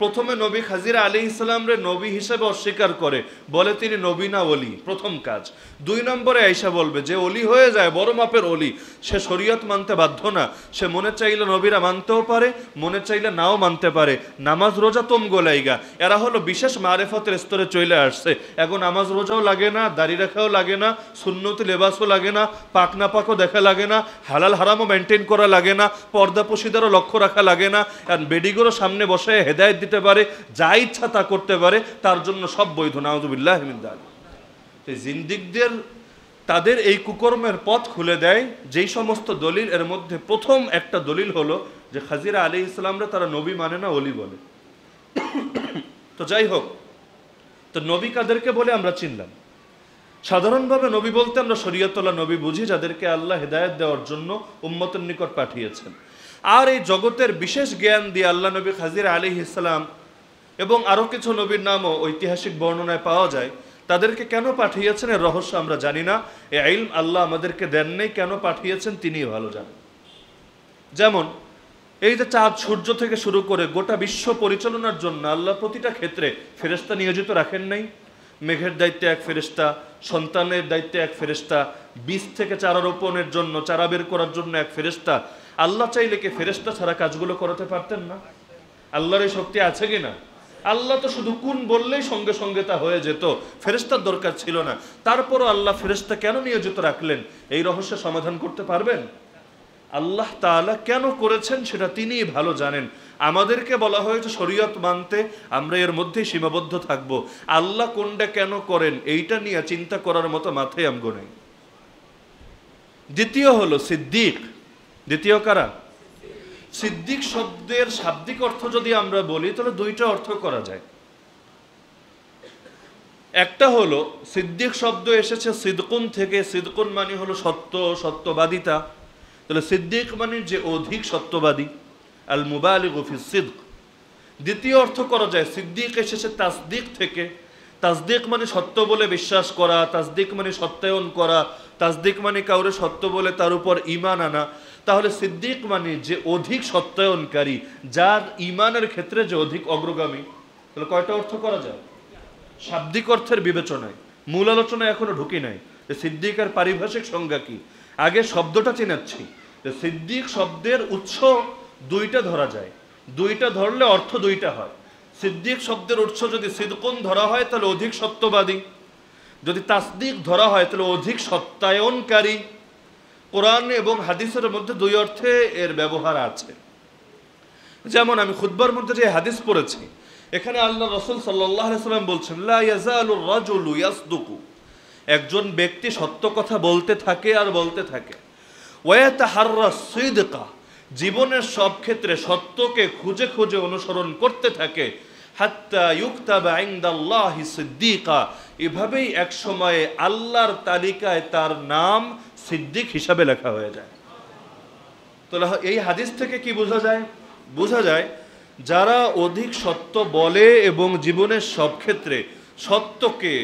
প্রথমে নবী খাজিরা আলী ইসলামরে নবী হিসেবে অস্বীকার করে বলে তিনি নবী না অলি প্রথম কাজ দুই নম্বরে আইসা বলবে যে অলি হয়ে যায় বড় মাপের অলি সে শরীয়ত মানতে বাধ্য না সে মনে চাইলে নবীরা মানতেও পারে মনে চাইলে নাও মানতে পারে নামাজ রোজা তোম গোলাইগা এরা হলো বিশেষ মারেফতের স্তরে চলে আসছে এখন নামাজ রোজাও লাগে না দাড়ি রাখাও লাগে না সুন্নতি লেবাসও লাগে না পাক না পাকও দেখা লাগে না হালাল হারামও মেনটেন করা লাগে না পর্দা পশিদারও লক্ষ্য রাখা লাগে না আর বেডিগরও সামনে বসে হেদায়ত যেতে পারে যা ইচ্ছা তা করতে পারে তার জন্য সব বৈধ নাউজুবিল্লাহমিন্দাল জিন্দিকদের তাদের এই কুকর্মের পথ খুলে দেয় যেই সমস্ত দলিল এর মধ্যে প্রথম একটা দলিল হলো যে খাজিরা আলী ইসলামরা তারা নবী মানে না অলি বলে তো যাই হোক তো নবী কাদেরকে বলে আমরা চিনলাম সাধারণভাবে নবী বলতে আমরা শরীয়তলা নবী বুঝি যাদেরকে আল্লাহ হেদায়ত দেওয়ার জন্য উম্মতের নিকট পাঠিয়েছেন আর এই জগতের বিশেষ জ্ঞান দিয়ে আল্লাহ নবী হাজির আলী ইসলাম এবং আরও কিছু নবীর নামও ঐতিহাসিক বর্ণনায় পাওয়া যায় তাদেরকে কেন পাঠিয়েছেন এর রহস্য আমরা জানি না এ আইল আল্লাহ আমাদেরকে দেননি কেন পাঠিয়েছেন তিনি ভালো যান যেমন এই যে চাঁদ সূর্য থেকে শুরু করে গোটা বিশ্ব পরিচালনার জন্য আল্লাহ প্রতিটা ক্ষেত্রে ফেরেস্তা নিয়োজিত রাখেন নাই মেঘের দায়িত্বে এক ফেরেস্তা সন্তানের দায়িত্বে এক ফেরেস্তা বীজ থেকে চারা রোপণের জন্য চারা বের করার জন্য এক ফেরেস্তা আল্লাহ চাইলে কি ফেরেস্তা ছাড়া কাজগুলো করাতে পারতেন না আল্লাহর এই শক্তি আছে কি না আল্লাহ তো শুধু কোন বললেই সঙ্গে সঙ্গে তা হয়ে যেত ফেরেস্তার দরকার ছিল না তারপরও আল্লাহ ফেরেস্তা কেন নিয়োজিত রাখলেন এই রহস্য সমাধান করতে পারবেন আল্লাহ তালা কেন করেছেন সেটা তিনিই ভালো জানেন আমাদেরকে বলা হয়েছে শরীয়ত মানতে আমরা এর মধ্যেই সীমাবদ্ধ থাকব আল্লাহ কোনটা কেন করেন এইটা নিয়ে চিন্তা করার মতো মাথায় আমগো নেই দ্বিতীয় হলো সিদ্দিক দ্বিতীয় কারা সিদ্দিক শব্দের শাব্দিক অর্থ যদি আমরা বলি তাহলে দুইটা অর্থ করা যায় একটা হলো সিদ্দিক শব্দ এসেছে সিদ্কুন থেকে সিদ্কুন মানে হলো সত্য সত্যবাদিতা তাহলে সিদ্দিক মানে যে অধিক সত্যবাদী আল মুবালি গফি সিদ্ক দ্বিতীয় অর্থ করা যায় সিদ্দিক এসেছে তাসদিক থেকে তাসদিক মানে সত্য বলে বিশ্বাস করা তাসদিক মানে সত্যায়ন করা তাসদিক মানে কাউরে সত্য বলে তার উপর ইমান আনা তাহলে সিদ্দিক মানে যে অধিক সত্যায়নকারী যার ইমানের ক্ষেত্রে যে অধিক অগ্রগামী তাহলে কয়টা অর্থ করা যায় শাব্দিক অর্থের বিবেচনায় মূল আলোচনায় এখনো ঢুকি নাই যে সিদ্দিক আর পারিভাষিক সংজ্ঞা কি আগে শব্দটা চেনাচ্ছি যে সিদ্দিক শব্দের উৎস দুইটা ধরা যায় দুইটা ধরলে অর্থ দুইটা হয় সিদ্দিক শব্দের উৎস যদি সিদ্কুন ধরা হয় তাহলে অধিক সত্যবাদী যদি তাসদিক ধরা হয় তাহলে অধিক সত্যায়নকারী কোরআন এবং হাদিসের মধ্যে দুই অর্থে এর ব্যবহার আছে যেমন আমি খুদ্বার মধ্যে যে হাদিস পড়েছি এখানে আল্লাহ রসুল সাল্লাম বলছেন একজন ব্যক্তি সত্য কথা বলতে থাকে আর বলতে থাকে জীবনের সব ক্ষেত্রে সত্যকে খুঁজে খুঁজে অনুসরণ করতে থাকে সিদ্দিকা এভাবেই এক সময়ে আল্লাহর তালিকায় তার নাম সিদ্দিক হিসাবে লেখা হয়ে যায় তো এই হাদিস থেকে কি বোঝা যায় বোঝা যায় যারা অধিক সত্য বলে এবং জীবনের সব ক্ষেত্রে সত্যকে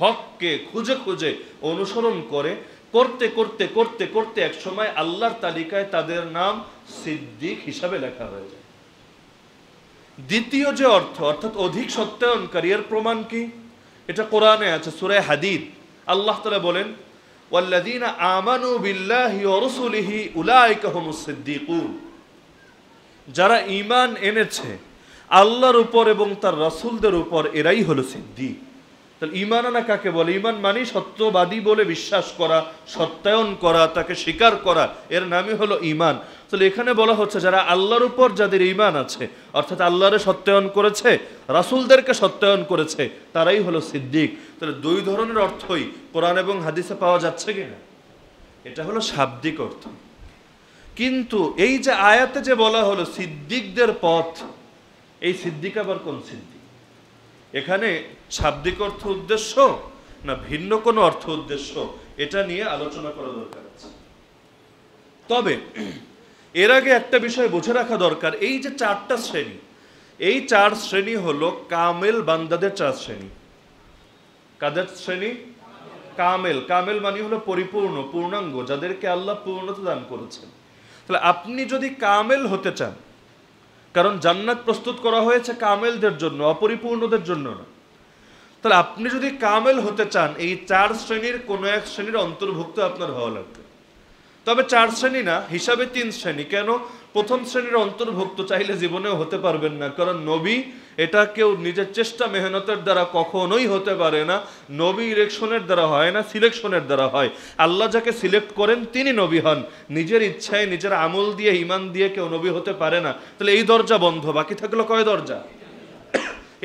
হককে খুঁজে খুঁজে অনুসরণ করে করতে করতে করতে করতে এক সময় আল্লাহর তালিকায় তাদের নাম সিদ্দিক হিসাবে লেখা হয়ে যায় দ্বিতীয় যে অর্থ অর্থাৎ অধিক সত্যায়নকারী এর প্রমাণ কি এটা কোরআনে আছে সুরায় হাদিদ আল্লাহ তালা বলেন ওয়াল্লাদিনা আমানু বিল্লাহি অরসুলিহি أولئك هم যারা ঈমান এনেছে আল্লাহর উপর এবং তার রসুলদের উপর এরাই হলো সিদ্দিক তাহলে ইমান আনা কাকে বলে ইমান মানে সত্যবাদী বলে বিশ্বাস করা সত্যায়ন করা তাকে স্বীকার করা এর নামই হলো ইমান তাহলে এখানে বলা হচ্ছে যারা আল্লাহর উপর যাদের ইমান আছে অর্থাৎ আল্লাহরে সত্যায়ন করেছে রাসুলদেরকে সত্যায়ন করেছে তারাই হলো সিদ্দিক তাহলে দুই ধরনের অর্থই কোরআন এবং হাদিসে পাওয়া যাচ্ছে কি না এটা হলো শাব্দিক অর্থ কিন্তু এই যে আয়াতে যে বলা হলো সিদ্দিকদের পথ এই সিদ্দিক আবার কোন সিদ্দিক এখানে শাব্দিক অর্থ উদ্দেশ্য না ভিন্ন কোনো অর্থ উদ্দেশ্য এটা নিয়ে আলোচনা করা দরকার আছে তবে এর আগে একটা বিষয় বুঝে রাখা দরকার এই যে চারটা শ্রেণী এই চার শ্রেণী হলো কামেল বান্দাদের চার শ্রেণী কাদের শ্রেণী কামেল কামেল মানে হলো পরিপূর্ণ পূর্ণাঙ্গ যাদেরকে আল্লাহ পূর্ণতা দান করেছেন তাহলে আপনি যদি কামেল হতে চান কারণ জান্নাত প্রস্তুত করা হয়েছে কামেলদের জন্য অপরিপূর্ণদের জন্য না তাহলে আপনি যদি কামেল হতে চান এই চার শ্রেণীর কোনো এক শ্রেণীর অন্তর্ভুক্ত আপনার হওয়া লাগবে তবে চার শ্রেণী না হিসাবে তিন শ্রেণী কেন প্রথম শ্রেণীর অন্তর্ভুক্ত চাইলে জীবনেও হতে পারবেন না কারণ নবী এটা কেউ নিজের চেষ্টা মেহনতের দ্বারা কখনোই হতে পারে না নবী ইলেকশনের দ্বারা হয় না সিলেকশনের দ্বারা হয় আল্লাহ যাকে সিলেক্ট করেন তিনি নবী হন নিজের ইচ্ছায় নিজের আমল দিয়ে ইমান দিয়ে কেউ নবী হতে পারে না তাহলে এই দরজা বন্ধ বাকি থাকলো কয় দরজা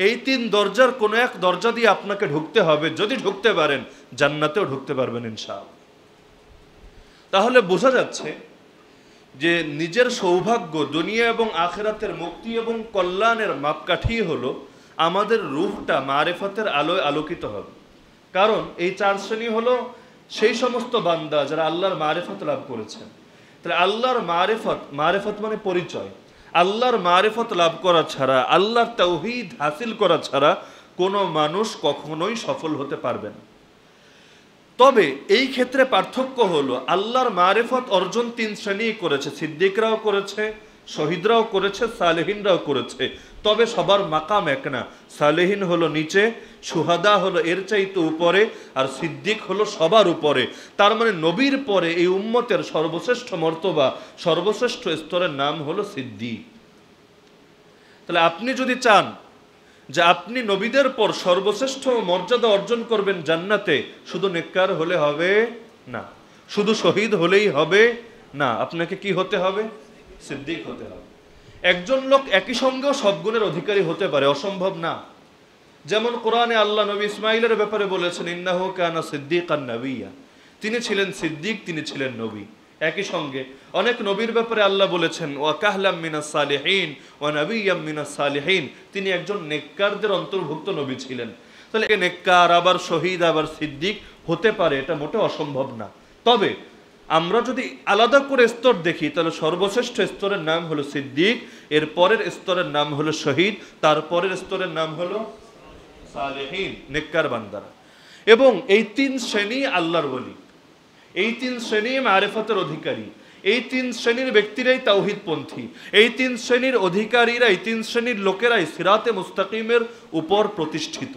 এই তিন দরজার কোনো এক দরজা দিয়ে আপনাকে ঢুকতে হবে যদি ঢুকতে পারেন জান্নাতেও ঢুকতে পারবেন ইনশাল তাহলে বোঝা যাচ্ছে যে নিজের সৌভাগ্য দুনিয়া এবং আখেরাতের মুক্তি এবং কল্যাণের মাপকাঠি হলো আমাদের রুহটা মারেফাতের আলোয় আলোকিত হবে কারণ এই চার শ্রেণী হলো সেই সমস্ত বান্দা যারা আল্লাহর মারেফত লাভ করেছেন তাহলে আল্লাহর মারেফত মারেফত মানে পরিচয় আল্লাহর মারেফত লাভ করা ছাড়া আল্লাহর তৌহিদ হাসিল করা ছাড়া কোনো মানুষ কখনোই সফল হতে পারবে না তবে এই ক্ষেত্রে পার্থক্য হলো আল্লাহর মারেফত অর্জন তিন শ্রেণী করেছে সিদ্দিকরাও করেছে শহীদরাও করেছে সালেহিনরাও করেছে তবে সবার মাকাম এক না সালেহীন হলো নিচে সুহাদা হলো এর চাইতে উপরে আর সিদ্দিক হলো সবার উপরে তার মানে নবীর পরে এই উম্মতের সর্বশ্রেষ্ঠ মর্তবা সর্বশ্রেষ্ঠ স্তরের নাম হলো সিদ্দিক তাহলে আপনি যদি চান যে আপনি নবীদের পর সর্বশ্রেষ্ঠ মর্যাদা অর্জন করবেন জান্নাতে শুধু নেককার হলে হবে না শুধু শহীদ হলেই হবে না আপনাকে কি হতে হবে সিদ্দিক হতে হবে একজন লোক একই সঙ্গেও সব গুণের অধিকারী হতে পারে অসম্ভব না যেমন কোরআনে আল্লাহ নবী ইসমাইলের ব্যাপারে বলেছেন ইন্দাহ কানা সিদ্দিক আর নবিয়া তিনি ছিলেন সিদ্দিক তিনি ছিলেন নবী একই সঙ্গে অনেক নবীর ব্যাপারে আল্লাহ বলেছেন ওয়া কাহলাম মিনাস সালেহীন ওয়া নবীয়াম মিনা সালেহীন তিনি একজন নেককারদের অন্তর্ভুক্ত নবী ছিলেন তাহলে নেককার আবার শহীদ আবার সিদ্দিক হতে পারে এটা মোটে অসম্ভব না তবে আমরা যদি আলাদা করে স্তর দেখি তাহলে সর্বশ্রেষ্ঠ স্তরের নাম হলো সিদ্দিক এর পরের স্তরের নাম হলো শহীদ তার পরের স্তরের নাম হলো সালেহীন নেককার বান্দারা এবং এই তিন শ্রেণী আল্লাহর বলি এই তিন শ্রেণী আরেফতের অধিকারী এই তিন শ্রেণীর ব্যক্তিরাই তাওহিদপন্থী এই তিন শ্রেণীর অধিকারীরা এই তিন শ্রেণীর লোকেরাই সিরাতে মুস্তাকিমের উপর প্রতিষ্ঠিত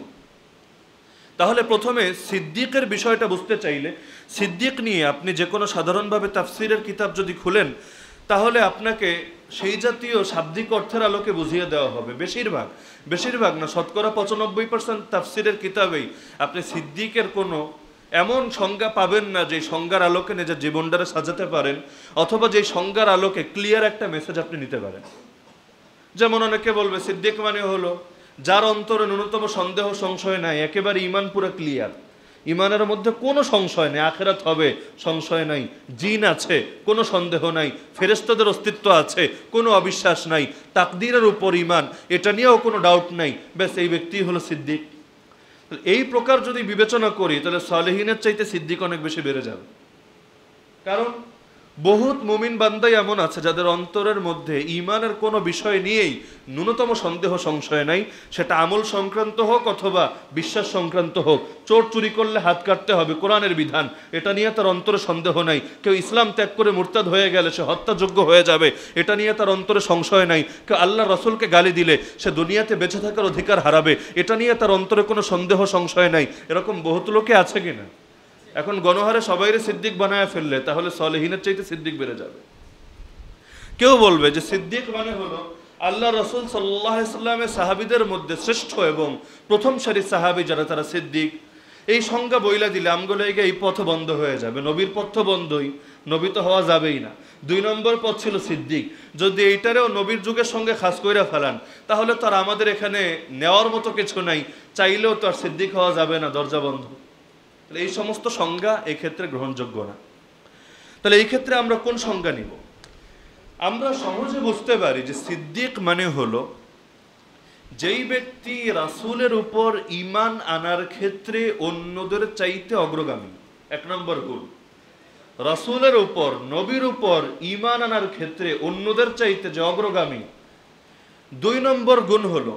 তাহলে প্রথমে সিদ্দিকের বিষয়টা বুঝতে চাইলে সিদ্দিক নিয়ে আপনি যে কোনো সাধারণভাবে তাফসিরের কিতাব যদি খুলেন তাহলে আপনাকে সেই জাতীয় শাব্দিক অর্থের আলোকে বুঝিয়ে দেওয়া হবে বেশিরভাগ বেশিরভাগ না শতকরা পঁচানব্বই পার্সেন্ট তাফসিরের কিতাবেই আপনি সিদ্দিকের কোনো এমন সংজ্ঞা পাবেন না যে সংজ্ঞার আলোকে নিজের জীবনটারে সাজাতে পারেন অথবা যে সংজ্ঞার আলোকে ক্লিয়ার একটা মেসেজ আপনি নিতে পারেন যেমন অনেকে বলবে সিদ্দিক মানে হলো যার অন্তরে ন্যূনতম সন্দেহ সংশয় নাই একেবারে ইমান পুরা ক্লিয়ার ইমানের মধ্যে কোনো সংশয় নেই আখেরাত হবে সংশয় নাই জিন আছে কোনো সন্দেহ নাই ফেরেস্তাদের অস্তিত্ব আছে কোনো অবিশ্বাস নাই তাকদিরের উপর ইমান এটা নিয়েও কোনো ডাউট নাই ব্যাস এই ব্যক্তি হলো সিদ্দিক এই প্রকার যদি বিবেচনা করি তাহলে সালেহিনের চাইতে সিদ্দিক অনেক বেশি বেড়ে যাবে কারণ বহুত মুমিন বান্দাই এমন আছে যাদের অন্তরের মধ্যে ইমানের কোনো বিষয় নিয়েই ন্যূনতম সন্দেহ সংশয় নাই সেটা আমল সংক্রান্ত হোক অথবা বিশ্বাস সংক্রান্ত হোক চোর চুরি করলে হাত কাটতে হবে কোরআনের বিধান এটা নিয়ে তার অন্তরে সন্দেহ নাই কেউ ইসলাম ত্যাগ করে মোরতাদ হয়ে গেলে সে হত্যাযোগ্য হয়ে যাবে এটা নিয়ে তার অন্তরে সংশয় নাই কেউ আল্লাহ রসুলকে গালি দিলে সে দুনিয়াতে বেঁচে থাকার অধিকার হারাবে এটা নিয়ে তার অন্তরে কোনো সন্দেহ সংশয় নাই এরকম বহুত লোকে আছে কিনা এখন গণহারে সবাইরে সিদ্দিক বানায় ফেললে তাহলে সলেহীনের চাইতে সিদ্দিক বেড়ে যাবে কেউ বলবে যে সিদ্দিক মানে হলো আল্লাহ রসুল সাল্লাহ সাহাবিদের মধ্যে শ্রেষ্ঠ এবং প্রথম সারি সাহাবি যারা তারা সিদ্দিক এই সংজ্ঞা বইলা দিলে আমগুলো এই পথ বন্ধ হয়ে যাবে নবীর পথ বন্ধই নবী তো হওয়া যাবেই না দুই নম্বর পথ ছিল সিদ্দিক যদি এইটারেও নবীর যুগের সঙ্গে খাস কইরা ফেলান তাহলে তার আমাদের এখানে নেওয়ার মতো কিছু নাই চাইলেও তার সিদ্দিক হওয়া যাবে না দরজা বন্ধ তাহলে এই সমস্ত সংজ্ঞা এক্ষেত্রে গ্রহণযোগ্য না তাহলে এই ক্ষেত্রে আমরা কোন সংজ্ঞা নিব আমরা সহজে বুঝতে পারি যে সিদ্দিক মানে হলো যেই ব্যক্তি রাসুলের উপর ইমান আনার ক্ষেত্রে অন্যদের চাইতে অগ্রগামী এক নম্বর গুণ রাসুলের উপর নবীর উপর ইমান আনার ক্ষেত্রে অন্যদের চাইতে যে অগ্রগামী দুই নম্বর গুণ হলো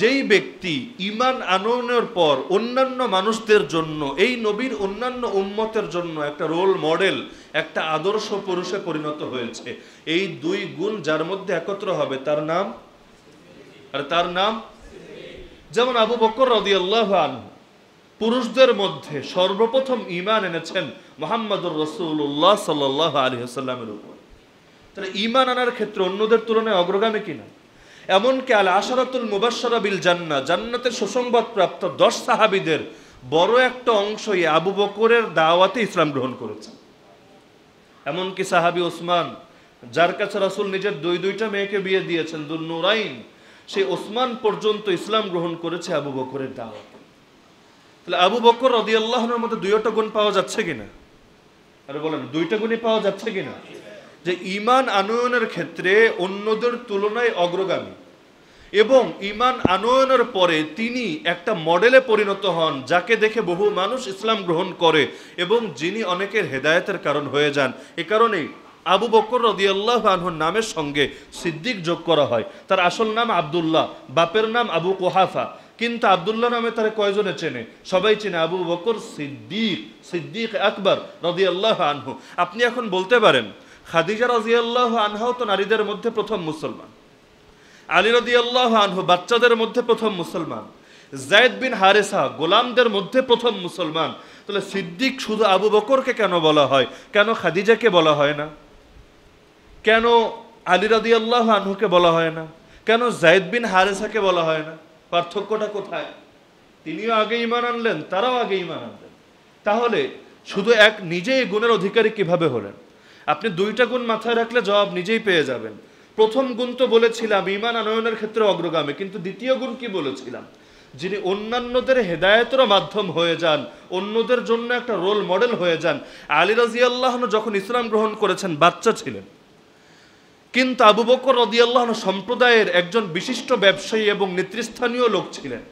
যেই ব্যক্তি ইমান আনয়নের পর অন্যান্য মানুষদের জন্য এই নবীর অন্যান্য উন্মতের জন্য একটা রোল মডেল একটা আদর্শ পুরুষে পরিণত হয়েছে এই দুই গুণ যার মধ্যে একত্র হবে তার নাম আর তার নাম যেমন আবু বকর রদি আল্লাহ পুরুষদের মধ্যে সর্বপ্রথম ইমান এনেছেন মোহাম্মদুর রসুল্লাহ সাল্লাহ আলহিহাল্লামের উপর তাহলে ইমান আনার ক্ষেত্রে অন্যদের তুলনায় অগ্রগামী কিনা এমনকি আল আশারাতুল মুবাসরা বিল জান্না জান্নাতের সুসংবাদপ্রাপ্ত দশ সাহাবিদের বড় একটা অংশই আবু বকরের দাওয়াতে ইসলাম গ্রহণ করেছে এমনকি সাহাবি ওসমান যার কাছে রাসুল নিজের দুই দুইটা মেয়েকে বিয়ে দিয়েছেন দুর্নুরাইন সেই ওসমান পর্যন্ত ইসলাম গ্রহণ করেছে আবু বকরের দাওয়াত তাহলে আবু বকর রদি আল্লাহনের মধ্যে দুইটা গুণ পাওয়া যাচ্ছে কিনা আরে বলেন দুইটা গুণই পাওয়া যাচ্ছে কিনা যে ইমান আনয়নের ক্ষেত্রে অন্যদের তুলনায় অগ্রগামী এবং ইমান আনয়নের পরে তিনি একটা মডেলে পরিণত হন যাকে দেখে বহু মানুষ ইসলাম গ্রহণ করে এবং যিনি অনেকের হেদায়তের কারণ হয়ে যান এ কারণেই আবু বকর রদিয়াল্লাহ আনহুর নামের সঙ্গে সিদ্দিক যোগ করা হয় তার আসল নাম আবদুল্লাহ বাপের নাম আবু কোহাফা কিন্তু আবদুল্লাহ নামে তারা কয়জনে চেনে সবাই চেনে আবু বকর সিদ্দিক সিদ্দিক আকবর রদিয়াল্লাহ আনহু আপনি এখন বলতে পারেন খাদিজা রাজিয়াল্লাহ আনহাও তো নারীদের মধ্যে প্রথম মুসলমান আলী রাজিয়াল্লাহ আনহু বাচ্চাদের মধ্যে প্রথম মুসলমান জায়দ বিন হারেসা গোলামদের মধ্যে প্রথম মুসলমান তাহলে সিদ্দিক শুধু আবু বকরকে কেন বলা হয় কেন খাদিজাকে বলা হয় না কেন আলী আল্লাহ আনহুকে বলা হয় না কেন জায়দ বিন হারেসাকে বলা হয় না পার্থক্যটা কোথায় তিনিও আগে ইমান আনলেন তারাও আগে ইমান আনলেন তাহলে শুধু এক নিজেই গুণের অধিকারী কিভাবে হলেন আপনি দুইটা গুণ মাথায় রাখলে জবাব নিজেই পেয়ে যাবেন প্রথম গুণ তো বলেছিলাম ইমান আনয়নের ক্ষেত্রে অগ্রগামী কিন্তু দ্বিতীয় গুণ কি বলেছিলাম যিনি অন্যান্যদের হেদায়তেরও মাধ্যম হয়ে যান অন্যদের জন্য একটা রোল মডেল হয়ে যান আলী রাজিয়াল্লাহন যখন ইসলাম গ্রহণ করেছেন বাচ্চা ছিলেন কিন্তু আবু বকর রদিয়াল্লাহন সম্প্রদায়ের একজন বিশিষ্ট ব্যবসায়ী এবং নেতৃস্থানীয় লোক ছিলেন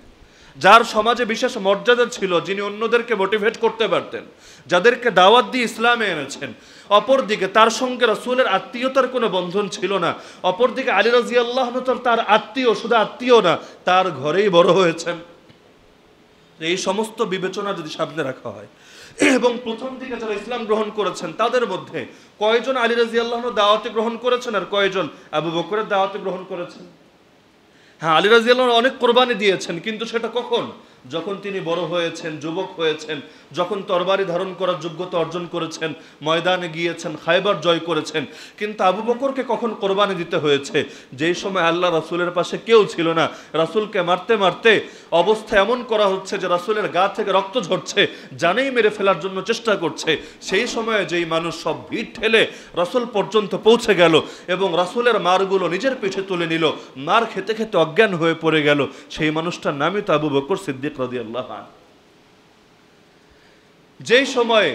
যার সমাজে বিশেষ মর্যাদা ছিল যিনি অন্যদেরকে মোটিভেট করতে পারতেন যাদেরকে দাওয়াত দিয়ে ইসলামে এনেছেন অপরদিকে তার সঙ্গে রসুলের আত্মীয়তার কোনো বন্ধন ছিল না অপরদিকে আলী রাজি আল্লাহ তার আত্মীয় শুধু আত্মীয় না তার ঘরেই বড় হয়েছেন এই সমস্ত বিবেচনা যদি সামনে রাখা হয় এবং প্রথম দিকে যারা ইসলাম গ্রহণ করেছেন তাদের মধ্যে কয়জন আলী রাজি আল্লাহন দাওয়াতে গ্রহণ করেছেন আর কয়জন আবু বকরের দাওয়াতে গ্রহণ করেছেন হ্যাঁ আলী রাজিয়াল অনেক কোরবানি দিয়েছেন কিন্তু সেটা কখন যখন তিনি বড় হয়েছেন যুবক হয়েছেন যখন তরবারি ধারণ করার যোগ্যতা অর্জন করেছেন ময়দানে গিয়েছেন খাইবার জয় করেছেন কিন্তু আবু বকরকে কখন কোরবানি দিতে হয়েছে যেই সময় আল্লাহ রাসুলের পাশে কেউ ছিল না রাসুলকে মারতে মারতে অবস্থা এমন করা হচ্ছে যে রাসুলের গা থেকে রক্ত ঝরছে জানেই মেরে ফেলার জন্য চেষ্টা করছে সেই সময়ে যেই মানুষ সব ভিড় ঠেলে রাসুল পর্যন্ত পৌঁছে গেল এবং রাসুলের মারগুলো নিজের পিঠে তুলে নিল মার খেতে খেতে অজ্ঞান হয়ে পড়ে গেল সেই মানুষটার নামই তো আবু বকর সিদ্দিক রাজি আল্লাহ যেই সময়ে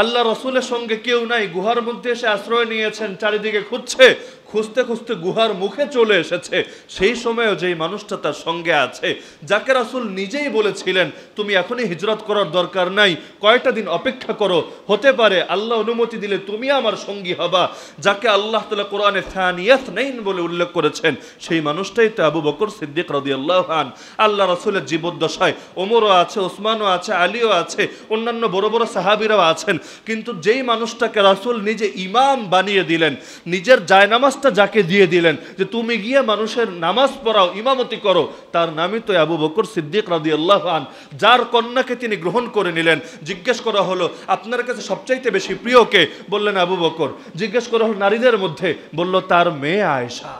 আল্লাহ রসুলের সঙ্গে কেউ নাই গুহার মধ্যে এসে আশ্রয় নিয়েছেন চারিদিকে খুঁজছে খুঁজতে খুঁজতে গুহার মুখে চলে এসেছে সেই সময়ও যেই মানুষটা তার সঙ্গে আছে যাকে রাসুল নিজেই বলেছিলেন তুমি এখনই হিজরত করার দরকার নাই কয়টা দিন অপেক্ষা করো হতে পারে আল্লাহ অনুমতি দিলে তুমি আমার সঙ্গী হবা যাকে আল্লাহ তালা কোরআনে থানিয়াত বলে উল্লেখ করেছেন সেই মানুষটাই তো আবু বকর সিদ্দিক রদি আল্লাহান আল্লাহ রাসুলের জীবদ্দশায় ওমরও আছে ওসমানও আছে আলীও আছে অন্যান্য বড় বড় সাহাবিরাও আছেন কিন্তু যেই মানুষটাকে রাসুল নিজে ইমাম বানিয়ে দিলেন নিজের জায়নামাজ নামাজটা যাকে দিয়ে দিলেন যে তুমি গিয়ে মানুষের নামাজ পড়াও ইমামতি করো তার নামই তো আবু বকর সিদ্দিক রাদি আল্লাহ আন যার কন্যাকে তিনি গ্রহণ করে নিলেন জিজ্ঞেস করা হলো আপনার কাছে সবচাইতে বেশি প্রিয় কে বললেন আবু বকর জিজ্ঞেস করা হলো নারীদের মধ্যে বলল তার মেয়ে আয়সা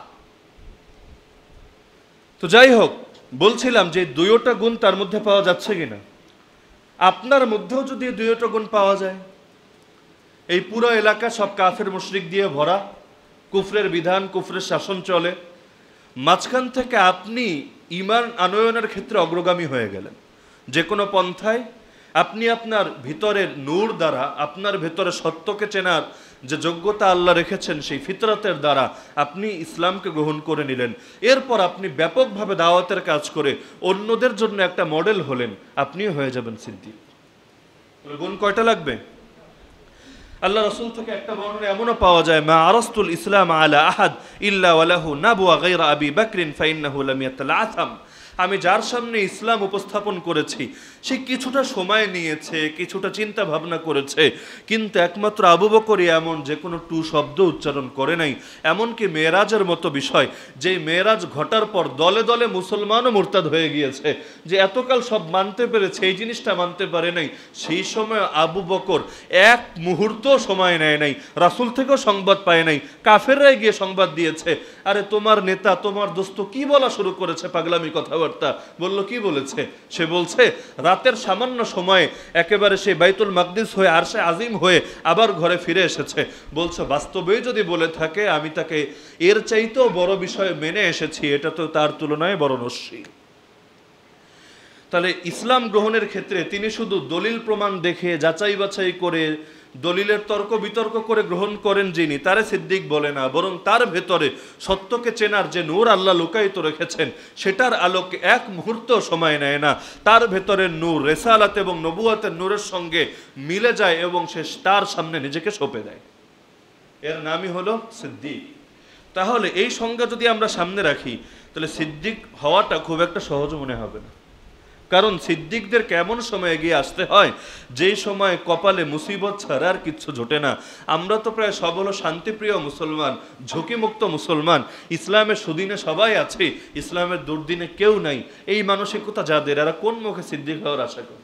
তো যাই হোক বলছিলাম যে দুয়োটা গুণ তার মধ্যে পাওয়া যাচ্ছে কিনা আপনার মধ্যেও যদি দুয়োটা গুণ পাওয়া যায় এই পুরো এলাকা সব কাফের মুশরিক দিয়ে ভরা কুফরের বিধান কুফরের শাসন চলে মাঝখান থেকে আপনি ইমান আনয়নের ক্ষেত্রে অগ্রগামী হয়ে গেলেন যে কোনো পন্থায় আপনি আপনার ভিতরের নূর দ্বারা আপনার ভেতরে সত্যকে চেনার যে যোগ্যতা আল্লাহ রেখেছেন সেই ফিতরতের দ্বারা আপনি ইসলামকে গ্রহণ করে নিলেন এরপর আপনি ব্যাপকভাবে দাওয়াতের কাজ করে অন্যদের জন্য একটা মডেল হলেন আপনিও হয়ে যাবেন সিদ্দিক গুণ কয়টা লাগবে আল্লাহ রসুল থেকে একটা বর্ণনা এমনও পাওয়া যায় মা আরস্তুল ইসলাম আলা আহাদ ইল্লা ওয়ালাহু নাবুয়া গাইরা আবি বাকরিন ফাইন্নাহু লাম ইয়াতালাআথাম আমি যার সামনে ইসলাম উপস্থাপন করেছি সে কিছুটা সময় নিয়েছে কিছুটা চিন্তা ভাবনা করেছে কিন্তু একমাত্র আবু বকরই এমন যে কোনো টু শব্দ উচ্চারণ করে নাই এমনকি মেয়েরাজের মতো বিষয় যে মেয়েরাজ ঘটার পর দলে দলে মুসলমানও মোরতাদ হয়ে গিয়েছে যে এতকাল সব মানতে পেরেছে এই জিনিসটা মানতে পারে নাই সেই সময় আবু বকর এক মুহূর্ত সময় নেয় নাই রাসুল থেকেও সংবাদ পায় নাই কাফেররাই গিয়ে সংবাদ দিয়েছে আরে তোমার নেতা তোমার দোস্ত কি বলা শুরু করেছে পাগলামি কথা কর্মকর্তা বলল কি বলেছে সে বলছে রাতের সামান্য সময়ে একেবারে সেই বাইতুল মাকদিস হয়ে আর সে আজিম হয়ে আবার ঘরে ফিরে এসেছে বলছে বাস্তবেই যদি বলে থাকে আমি তাকে এর চাইতেও বড় বিষয়ে মেনে এসেছি এটা তো তার তুলনায় বড় নস্বী তাহলে ইসলাম গ্রহণের ক্ষেত্রে তিনি শুধু দলিল প্রমাণ দেখে যাচাই বাছাই করে দলিলের তর্ক বিতর্ক করে গ্রহণ করেন যিনি তারে সিদ্দিক বলে না বরং তার ভেতরে সত্যকে চেনার যে নূর আল্লাহ লুকায়িত রেখেছেন সেটার আলোকে এক মুহূর্ত সময় নেয় না তার ভেতরে নূর রেসালাত এবং নবুয়াতের নূরের সঙ্গে মিলে যায় এবং সে তার সামনে নিজেকে সঁপে দেয় এর নামই হলো সিদ্দিক তাহলে এই সংজ্ঞা যদি আমরা সামনে রাখি তাহলে সিদ্দিক হওয়াটা খুব একটা সহজ মনে হবে না কারণ সিদ্দিকদের কেমন সময় এগিয়ে আসতে হয় যেই সময় কপালে মুসিবত ছাড়া আর কিচ্ছু জোটে না আমরা তো প্রায় সবল শান্তিপ্রিয় মুসলমান ঝুঁকিমুক্ত মুসলমান ইসলামের সুদিনে সবাই আছে ইসলামের দুর্দিনে কেউ নাই এই মানসিকতা যাদের এরা কোন মুখে সিদ্দিক হওয়ার আশা করে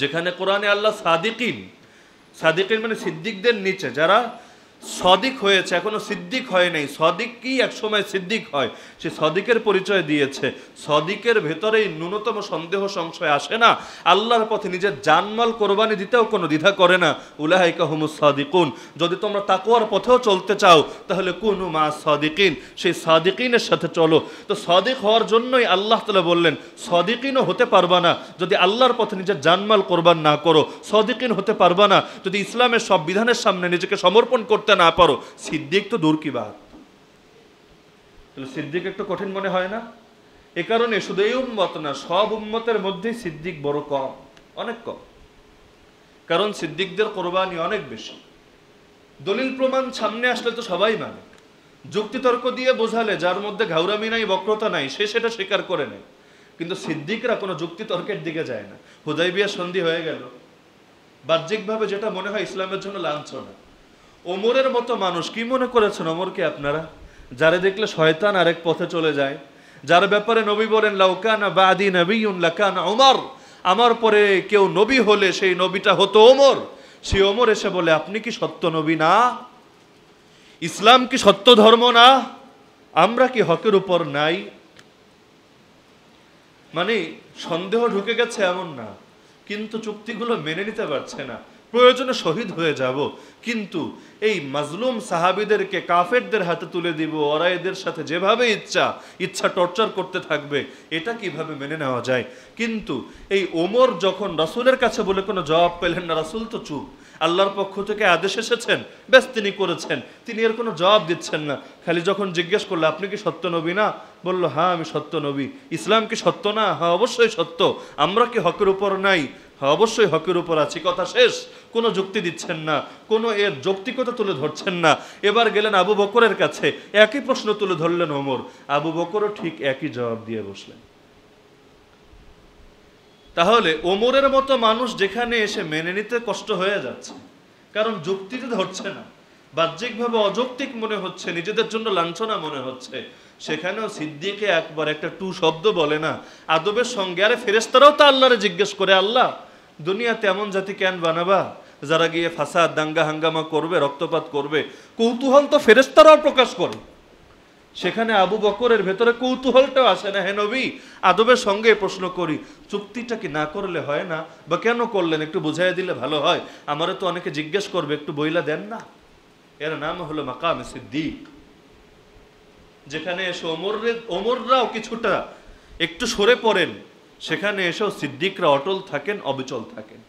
যেখানে কোরআনে আল্লাহ সাদিকিন সাদিকিন মানে সিদ্দিকদের নিচে যারা সদিক হয়েছে এখনও সিদ্দিক হয় নাই সদিক কি একসময় সিদ্দিক হয় সে সদিকের পরিচয় দিয়েছে সদিকের ভেতরেই ন্যূনতম সন্দেহ সংশয় আসে না আল্লাহর পথে নিজের জানমাল কোরবানি দিতেও কোনো দ্বিধা করে না উলাহাই হুমুস সাদিকুন যদি তোমরা তাকুয়ার পথেও চলতে চাও তাহলে কোন মা সদিকিন সেই সাদিকিনের সাথে চলো তো সদিক হওয়ার জন্যই আল্লাহ তালা বললেন সদিকিনও হতে পারবা না যদি আল্লাহর পথে নিজের জানমাল কোরবান না করো সদিকিন হতে পারবা না যদি ইসলামের সব বিধানের সামনে নিজেকে সমর্পণ করতে না পারো সিদ্দিক তো দূর কি বাদ তাহলে সিদ্দিক একটু কঠিন মনে হয় না এ কারণে শুধু এই উম্মত না সব উম্মতের মধ্যে সিদ্দিক বড় কম অনেক কম কারণ সিদ্দিকদের কোরবানি অনেক বেশি দলিল প্রমাণ সামনে আসলে তো সবাই মানে যুক্তিতর্ক দিয়ে বোঝালে যার মধ্যে ঘাউরামি নাই বক্রতা নাই সে সেটা স্বীকার করে নেয় কিন্তু সিদ্দিকরা কোনো যুক্তিতর্কের দিকে যায় না হুদাইবিয়া সন্ধি হয়ে গেল বাহ্যিকভাবে যেটা মনে হয় ইসলামের জন্য লাঞ্ছনা ওমরের মতো মানুষ কি মনে করেছেন ওমরকে আপনারা যারা দেখলে শয়তান আরেক পথে চলে যায় যার ব্যাপারে নবী বলেন লাউকানা আদি নবীন লাকান ওমর আমার পরে কেউ নবী হলে সেই নবীটা হতো ওমর সেই ওমর এসে বলে আপনি কি সত্য নবী না ইসলাম কি সত্য ধর্ম না আমরা কি হকের উপর নাই মানে সন্দেহ ঢুকে গেছে এমন না কিন্তু চুক্তিগুলো মেনে নিতে পারছে না প্রয়োজনে শহীদ হয়ে যাব কিন্তু এই মাজলুম সাহাবিদেরকে কাফেরদের হাতে তুলে দিব ওরা এদের সাথে যেভাবে ইচ্ছা ইচ্ছা টর্চার করতে থাকবে এটা কিভাবে মেনে নেওয়া যায় কিন্তু এই ওমর যখন রাসুলের কাছে বলে কোনো জবাব পেলেন না রাসুল তো চুপ আল্লাহর পক্ষ থেকে আদেশ এসেছেন ব্যাস তিনি করেছেন তিনি এর কোনো জবাব দিচ্ছেন না খালি যখন জিজ্ঞেস করলো আপনি কি সত্য নবী না বলল হ্যাঁ আমি সত্য নবী ইসলাম কি সত্য না হ্যাঁ অবশ্যই সত্য আমরা কি হকের উপর নাই হ্যাঁ, অবশ্যই হকের উপর আছি কথা শেষ কোনো যুক্তি দিচ্ছেন না কোনো এর যৌক্তিকতা তুলে ধরছেন না এবার গেলেন আবু বকরের কাছে একই প্রশ্ন তুলে ধরলেন ওমর আবু বকরও ঠিক একই জবাব দিয়ে বসলেন তাহলে ওমরের মতো মানুষ যেখানে এসে মেনে নিতে কষ্ট হয়ে যাচ্ছে কারণ যুক্তিতে ধরছে না বাহ্যিকভাবে অযৌক্তিক মনে হচ্ছে নিজেদের জন্য লাঞ্ছনা মনে হচ্ছে সেখানেও সিদ্দিকে একবার একটা টু শব্দ বলে না আদবের সঙ্গে আরে ফেরেস্তারাও তা আল্লাহরে জিজ্ঞেস করে আল্লাহ দুনিয়াতে এমন জাতি কেন বানাবা যারা গিয়ে ফাসাদ দাঙ্গা হাঙ্গামা করবে রক্তপাত করবে কৌতূহল তো ফেরেস্তারাও প্রকাশ করে সেখানে আবু বকরের ভেতরে কৌতূহলটাও আসে না হেনবি আদবের সঙ্গে প্রশ্ন করি চুক্তিটা কি না করলে হয় না বা কেন করলেন একটু বুঝাই দিলে ভালো হয় আমারও তো অনেকে জিজ্ঞেস করবে একটু বইলা দেন না এর নাম হলো মাকাম সিদ্দিক যেখানে এসে ওমরের ওমররাও কিছুটা একটু সরে পড়েন সেখানে এসেও সিদ্দিকরা অটল থাকেন অবিচল থাকেন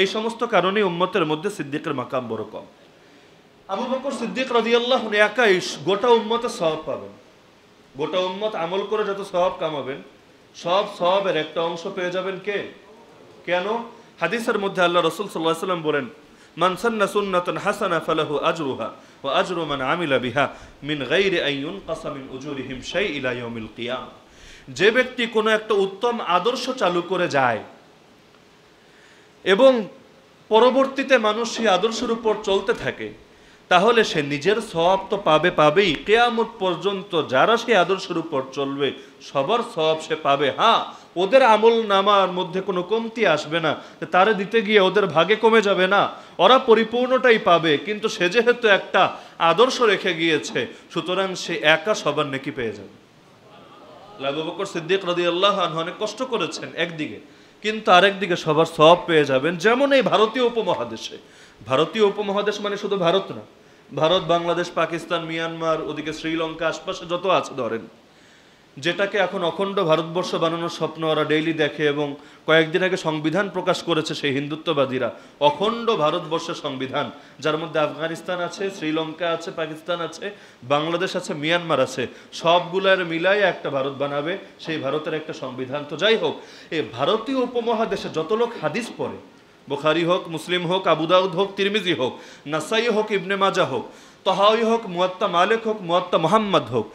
এই সমস্ত কারণে উম্মতের মধ্যে সিদ্দিকের মাকাম বড় কম আবু বকর সিদ্দিক রাজিয়াল্লাহ একাই গোটা উম্মতে স্বভাব পাবেন গোটা উম্মত আমল করে যত স্বভাব কামাবেন সব স্বভাবের একটা অংশ পেয়ে যাবেন কে কেন হাদিসের মধ্যে আল্লাহ রসুল সাল্লাহ সাল্লাম বলেন মানসান্না সুন্নাতন হাসানা ফালাহু আজরুহা ও আজরু মান আমিলা বিহা মিন গাইরে আইয়ুন কাসামিন উজুরিহিম শাই ইলা ইয়াউমিল কিয়ামা যে ব্যক্তি কোনো একটা উত্তম আদর্শ চালু করে যায় এবং পরবর্তীতে মানুষ সেই আদর্শের উপর চলতে থাকে তাহলে সে নিজের সব তো পাবে পাবেই কেয়ামত পর্যন্ত যারা সেই আদর্শের উপর চলবে সবার সব সে পাবে হ্যাঁ ওদের আমল নামার মধ্যে কোনো কমতি আসবে না তারা দিতে গিয়ে ওদের ভাগে কমে যাবে না ওরা পরিপূর্ণটাই পাবে কিন্তু সে যেহেতু একটা আদর্শ রেখে গিয়েছে সুতরাং সে একা সবার নেকি পেয়ে যাবে আবু সিদ্দিক রাজি আল্লাহ অনেক কষ্ট করেছেন একদিকে কিন্তু আরেকদিকে সবার সব পেয়ে যাবেন যেমন এই ভারতীয় উপমহাদেশে ভারতীয় উপমহাদেশ মানে শুধু ভারত না ভারত বাংলাদেশ পাকিস্তান মিয়ানমার ওদিকে শ্রীলঙ্কা আশপাশে যত আছে ধরেন যেটাকে এখন অখণ্ড ভারতবর্ষ বানানোর স্বপ্ন ওরা ডেইলি দেখে এবং কয়েকদিন আগে সংবিধান প্রকাশ করেছে সেই হিন্দুত্ববাদীরা অখণ্ড ভারতবর্ষের সংবিধান যার মধ্যে আফগানিস্তান আছে শ্রীলঙ্কা আছে পাকিস্তান আছে বাংলাদেশ আছে মিয়ানমার আছে সবগুলোর মিলাই একটা ভারত বানাবে সেই ভারতের একটা সংবিধান তো যাই হোক এ ভারতীয় উপমহাদেশে যত লোক হাদিস পড়ে বোখারি হোক মুসলিম হোক আবুদাউদ হোক তিরমিজি হোক নাসাই হোক ইবনে মাজা হোক তহাউই হোক মুয়াত্তা মালিক হোক মুয়াত্তা মোহাম্মদ হোক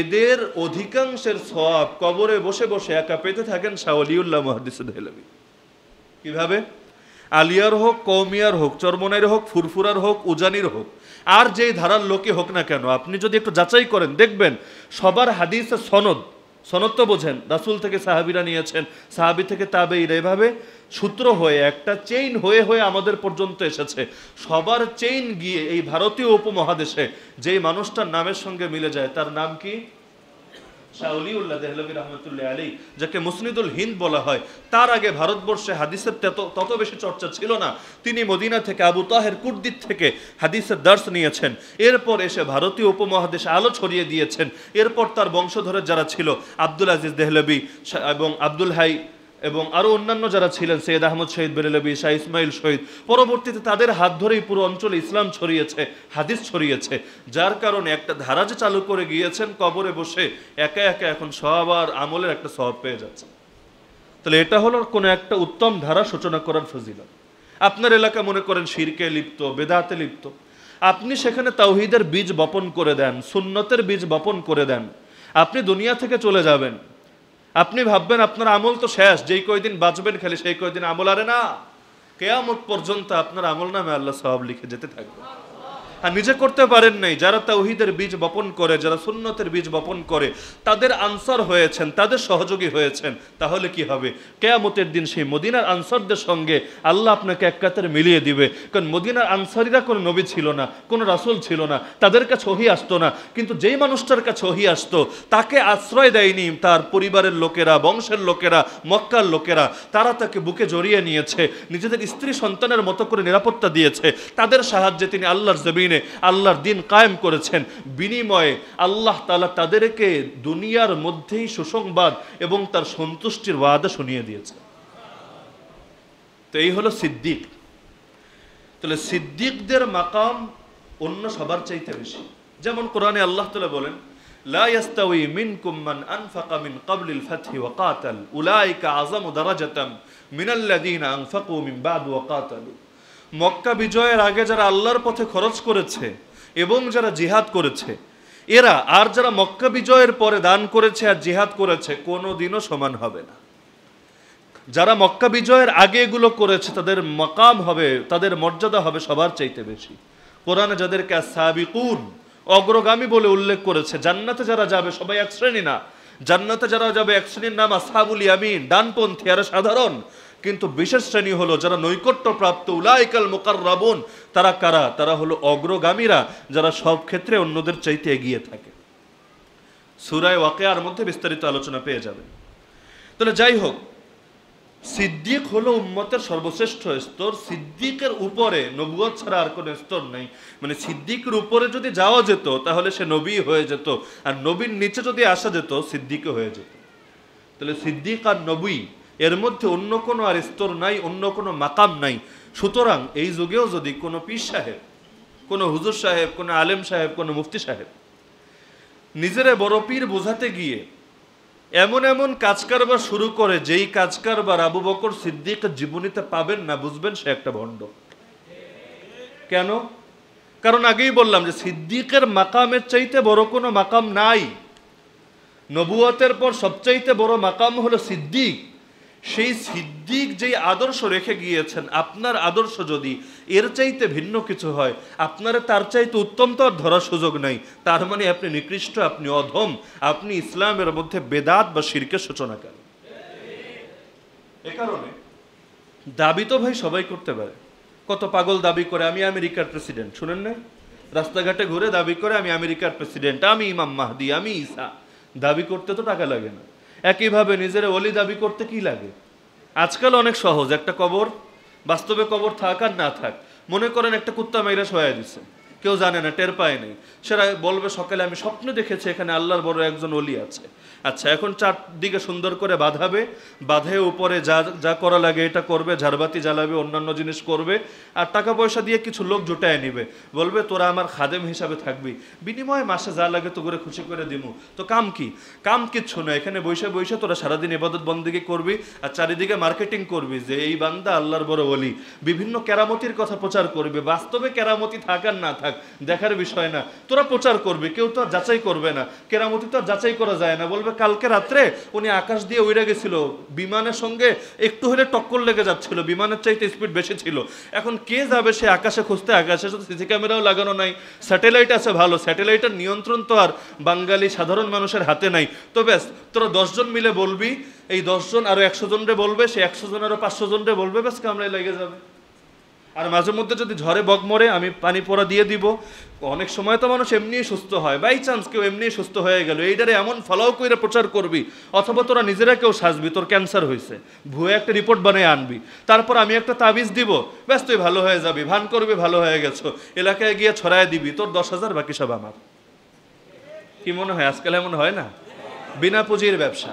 এদের অধিকাংশের সব কবরে বসে বসে একা পেতে থাকেন শাহলিউল্লাহ মহাদিস কিভাবে আলিয়ার হোক কৌমিয়ার হোক চরমনের হোক ফুরফুরার হোক উজানির হোক আর যেই ধারার লোকে হোক না কেন আপনি যদি একটু যাচাই করেন দেখবেন সবার হাদিস সনদ সনত্ব বোঝেন রাসুল থেকে সাহাবিরা নিয়েছেন সাহাবি থেকে তাবেইরা এভাবে সূত্র হয়ে একটা চেইন হয়ে হয়ে আমাদের পর্যন্ত এসেছে সবার চেইন গিয়ে এই ভারতীয় উপমহাদেশে যেই মানুষটার নামের সঙ্গে মিলে যায় তার নাম কি শাহলিউল্লাহ দেহলবি রহমতুল্লাহ আলী যাকে মুসনিদুল হিন্দ বলা হয় তার আগে ভারতবর্ষে হাদিসের তত তত বেশি চর্চা ছিল না তিনি মদিনা থেকে আবু তাহের কুর্দির থেকে হাদিসের দার্স নিয়েছেন এরপর এসে ভারতীয় উপমহাদেশে আলো ছড়িয়ে দিয়েছেন এরপর তার বংশধরের যারা ছিল আব্দুল আজিজ দেহলবি এবং আব্দুল হাই এবং আরও অন্যান্য যারা ছিলেন সৈয়দ আহমদ শহীদ বেরেলবি শাহ ইসমাইল শহীদ পরবর্তীতে তাদের হাত ধরেই পুরো অঞ্চলে ইসলাম ছড়িয়েছে হাদিস ছড়িয়েছে যার কারণে একটা ধারা যে চালু করে গিয়েছেন কবরে বসে একা একা এখন সবার আমলের একটা সব পেয়ে যাচ্ছে তাহলে এটা হলো কোনো একটা উত্তম ধারা সূচনা করার ফজিলত আপনার এলাকা মনে করেন শিরকে লিপ্ত বেদাতে লিপ্ত আপনি সেখানে তাওহিদের বীজ বপন করে দেন সুন্নতের বীজ বপন করে দেন আপনি দুনিয়া থেকে চলে যাবেন আপনি ভাববেন আপনার আমল তো শেষ যেই কয়দিন বাঁচবেন খালি সেই কয়দিন আমল আরে না কেয়ামত পর্যন্ত আপনার আমল নামে আল্লাহ সব লিখে যেতে থাকবে আর নিজে করতে পারেন নাই যারা উহিদের বীজ বপন করে যারা সুন্নতের বীজ বপন করে তাদের আনসার হয়েছেন তাদের সহযোগী হয়েছেন তাহলে কি হবে কেয়ামতের দিন সেই মদিনার আনসারদের সঙ্গে আল্লাহ আপনাকে এক মিলিয়ে দিবে কারণ মদিনার আনসারিরা কোনো নবী ছিল না কোনো রাসুল ছিল না তাদের কাছে ওহি আসতো না কিন্তু যেই মানুষটার কাছে ওহি আসতো তাকে আশ্রয় দেয়নি তার পরিবারের লোকেরা বংশের লোকেরা মক্কার লোকেরা তারা তাকে বুকে জড়িয়ে নিয়েছে নিজেদের স্ত্রী সন্তানের মতো করে নিরাপত্তা দিয়েছে তাদের সাহায্যে তিনি আল্লাহর জমিনে জমিনে আল্লাহর দিন কায়েম করেছেন বিনিময়ে আল্লাহ তালা তাদেরকে দুনিয়ার মধ্যেই সুসংবাদ এবং তার সন্তুষ্টির ওয়াদা শুনিয়ে দিয়েছে তো এই হলো সিদ্দিক তাহলে সিদ্দিকদের মাকাম অন্য সবার চাইতে বেশি যেমন কোরআনে আল্লাহ তালা বলেন لا يستوي منكم من أنفق من قبل الفتح মক্কা বিজয়ের আগে যারা আল্লাহর পথে খরচ করেছে এবং যারা জিহাদ করেছে এরা আর যারা মক্কা বিজয়ের পরে দান করেছে আর জিহাদ করেছে কোনো দিনও সমান হবে না যারা মক্কা বিজয়ের আগে এগুলো করেছে তাদের মকাম হবে তাদের মর্যাদা হবে সবার চাইতে বেশি কোরআনে যাদেরকে সাবিকুন অগ্রগামী বলে উল্লেখ করেছে জান্নাতে যারা যাবে সবাই এক শ্রেণী না জান্নাতে যারা যাবে এক শ্রেণীর নাম আসাবুল ইয়ামিন ডানপন্থী আর সাধারণ কিন্তু বিশেষ শ্রেণী হলো যারা নৈকট্যপ্রাপ্ত উলাইকাল মোকাররাবুন তারা কারা তারা হলো অগ্রগামীরা যারা সব ক্ষেত্রে অন্যদের চাইতে এগিয়ে থাকে সুরায় ওয়াকেয়ার মধ্যে বিস্তারিত আলোচনা পেয়ে যাবে তাহলে যাই হোক সিদ্দিক হলো উম্মতের সর্বশ্রেষ্ঠ স্তর সিদ্দিকের উপরে নবুয়ত ছাড়া আর কোনো স্তর নেই মানে সিদ্দিকের উপরে যদি যাওয়া যেত তাহলে সে নবী হয়ে যেত আর নবীর নিচে যদি আসা যেত সিদ্দিকে হয়ে যেত তাহলে সিদ্দিক আর নবী এর মধ্যে অন্য কোনো আর স্তর নাই অন্য কোনো মাকাম নাই সুতরাং এই যুগেও যদি কোনো পীর সাহেব কোনো হুজুর সাহেব কোনো আলেম সাহেব কোনো মুফতি সাহেব নিজেরা বড় পীর বোঝাতে গিয়ে এমন এমন কাজ কারবার শুরু করে যেই কাজ কারবার আবু বকর সিদ্দিক জীবনীতে পাবেন না বুঝবেন সে একটা ভণ্ড কেন কারণ আগেই বললাম যে সিদ্দিকের মাকামের চাইতে বড় কোনো মাকাম নাই নবুয়তের পর সবচাইতে বড় মাকাম হলো সিদ্দিক সেই সিদ্দিক যেই আদর্শ রেখে গিয়েছেন আপনার আদর্শ যদি এর চাইতে ভিন্ন কিছু হয় আপনার তার চাইতে উত্তম তো আর ধরার সুযোগ নেই তার মানে আপনি নিকৃষ্ট আপনি অধম আপনি ইসলামের মধ্যে বেদাত বা শিরকের করেন এ কারণে দাবি তো ভাই সবাই করতে পারে কত পাগল দাবি করে আমি আমেরিকার প্রেসিডেন্ট শুনেন না রাস্তাঘাটে ঘুরে দাবি করে আমি আমেরিকার প্রেসিডেন্ট আমি ইমাম মাহদি আমি ইসা দাবি করতে তো টাকা লাগে না একইভাবে নিজের অলি দাবি করতে কি লাগে আজকাল অনেক সহজ একটা কবর বাস্তবে কবর থাক আর না থাক মনে করেন একটা কুত্তা মাইরা সহায় দিচ্ছে কেউ জানে না টের পায় নাই সেটা বলবে সকালে আমি স্বপ্নে দেখেছি এখানে আল্লাহর বড় একজন অলি আছে আচ্ছা এখন চারদিকে সুন্দর করে বাঁধাবে বাঁধে উপরে যা যা করা লাগে এটা করবে ঝাড়বাতি জ্বালাবে অন্যান্য জিনিস করবে আর টাকা পয়সা দিয়ে কিছু লোক জুটায় নিবে বলবে তোরা আমার খাদেম হিসাবে থাকবি বিনিময়ে মাসে যা লাগে তো করে খুশি করে দিমু তো কাম কি কাম কিচ্ছু না এখানে বৈশা বৈশা তোরা সারাদিন এবাদত বন্দিকে করবি আর চারিদিকে মার্কেটিং করবি যে এই বান্দা আল্লাহর বড় অলি বিভিন্ন কেরামতির কথা প্রচার করবে বাস্তবে কেরামতি থাকার না থাক থাক দেখার বিষয় না তোরা প্রচার করবে কেউ তো আর যাচাই করবে না কেরামতি তো আর যাচাই করা যায় না বলবে কালকে রাত্রে উনি আকাশ দিয়ে উড়ে গেছিল বিমানের সঙ্গে একটু হলে টক্কর লেগে যাচ্ছিল বিমানের চাইতে স্পিড বেশি ছিল এখন কে যাবে সে আকাশে খুঁজতে আকাশে তো সিসি ক্যামেরাও লাগানো নাই স্যাটেলাইট আছে ভালো স্যাটেলাইটের নিয়ন্ত্রণ তো আর বাঙালি সাধারণ মানুষের হাতে নাই তো ব্যাস তোরা দশজন মিলে বলবি এই দশজন আরও একশো জনরে বলবে সে একশো জন আরও পাঁচশো জনরে বলবে ব্যাস কামড়ায় লেগে যাবে আর মাঝে মধ্যে যদি ঝড়ে বগমরে আমি পানি পড়া দিয়ে দিব অনেক সময় তো মানুষ এমনি সুস্থ হয় বাই চান্স কেউ এমনি সুস্থ হয়ে গেল এইটারে এমন ফলাও করে প্রচার করবি অথবা তোরা নিজেরা কেউ সাজবি তোর ক্যান্সার হয়েছে ভুয়ে একটা রিপোর্ট বানিয়ে আনবি তারপর আমি একটা তাবিজ দিব ব্যাস তুই ভালো হয়ে যাবি ভান করবি ভালো হয়ে গেছো এলাকায় গিয়ে ছড়ায় দিবি তোর দশ হাজার বাকি সব আমার কি মনে হয় আজকাল এমন হয় না বিনা পুঁজির ব্যবসা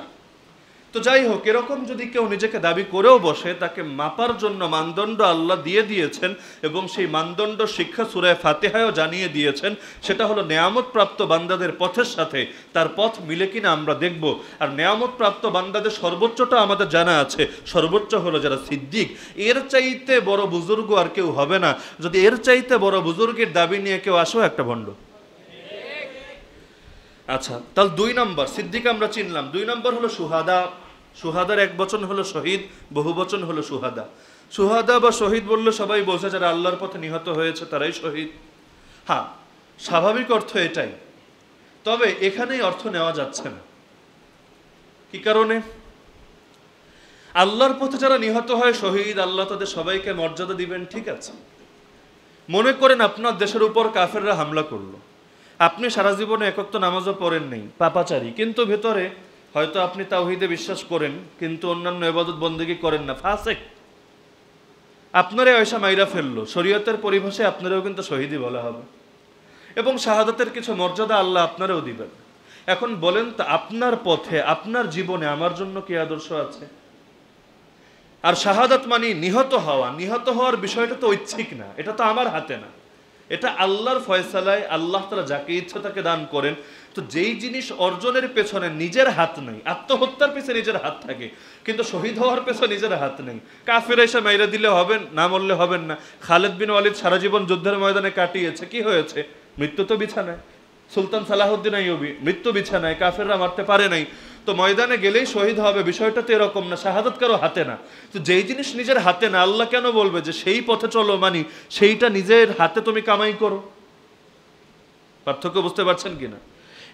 তো যাই হোক এরকম যদি কেউ নিজেকে দাবি করেও বসে তাকে মাপার জন্য মানদণ্ড আল্লাহ দিয়ে দিয়েছেন এবং সেই মানদণ্ড শিক্ষা সুরায় ফাতেহায়ও জানিয়ে দিয়েছেন সেটা হলো নেয়ামতপ্রাপ্ত বান্দাদের পথের সাথে তার পথ মিলে কিনা আমরা দেখব আর নেয়ামতপ্রাপ্ত বান্দাদের সর্বোচ্চটা আমাদের জানা আছে সর্বোচ্চ হলো যারা সিদ্দিক এর চাইতে বড় বুজুর্গ আর কেউ হবে না যদি এর চাইতে বড় বুজুর্গের দাবি নিয়ে কেউ আসো একটা ভণ্ড আচ্ছা তাহলে দুই নম্বর সিদ্দিক আমরা চিনলাম দুই নম্বর হলো সুহাদা সুহাদার এক বচন হলো শহীদ বহু বচন হলো সুহাদা সুহাদা বা শহীদ বললে সবাই বোঝে যারা আল্লাহর পথে নিহত হয়েছে তারাই শহীদ হ্যাঁ স্বাভাবিক অর্থ এটাই তবে এখানেই অর্থ নেওয়া যাচ্ছে না কি কারণে আল্লাহর পথে যারা নিহত হয় শহীদ আল্লাহ তাদের সবাইকে মর্যাদা দিবেন ঠিক আছে মনে করেন আপনার দেশের উপর কাফেররা হামলা করলো আপনি সারা জীবনে একক তো নামাজও পড়েন নাই পাপাচারী কিন্তু ভেতরে হয়তো আপনি তাওহিদে বিশ্বাস করেন কিন্তু অন্যান্য এবাদত বন্দীকে করেন না ফাঁসেক আপনারে ঐসা মাইরা ফেললো শরীয়তের পরিভাষায় আপনারাও কিন্তু শহীদই বলা হবে এবং শাহাদাতের কিছু মর্যাদা আল্লাহ আপনারাও দিবেন এখন বলেন তো আপনার পথে আপনার জীবনে আমার জন্য কি আদর্শ আছে আর শাহাদাত মানে নিহত হওয়া নিহত হওয়ার বিষয়টা তো ঐচ্ছিক না এটা তো আমার হাতে না এটা আল্লাহর ফয়সালায় আল্লাহ তারা যাকে ইচ্ছা তাকে দান করেন তো যেই জিনিস অর্জনের পেছনে নিজের হাত নেই আত্মহত্যার পেছনে নিজের হাত থাকে কিন্তু শহীদ হওয়ার পেছনে নিজের হাত নেই কাফের এসে মাইরা দিলে হবেন না মরলে হবেন না খালেদ বিন ওয়ালিদ সারা জীবন যুদ্ধের ময়দানে কাটিয়েছে কি হয়েছে মৃত্যু তো বিছানায় সুলতান সালাহুদ্দিন আইয়বি মৃত্যু বিছানায় কাফেররা মারতে পারে নাই তো ময়দানে গেলেই শহীদ হবে বিষয়টা তো এরকম না শাহাদত কারো হাতে না তো যেই জিনিস নিজের হাতে না আল্লাহ কেন বলবে যে সেই পথে চলো মানি সেইটা নিজের হাতে তুমি কামাই করো পার্থক্য বুঝতে পারছেন কিনা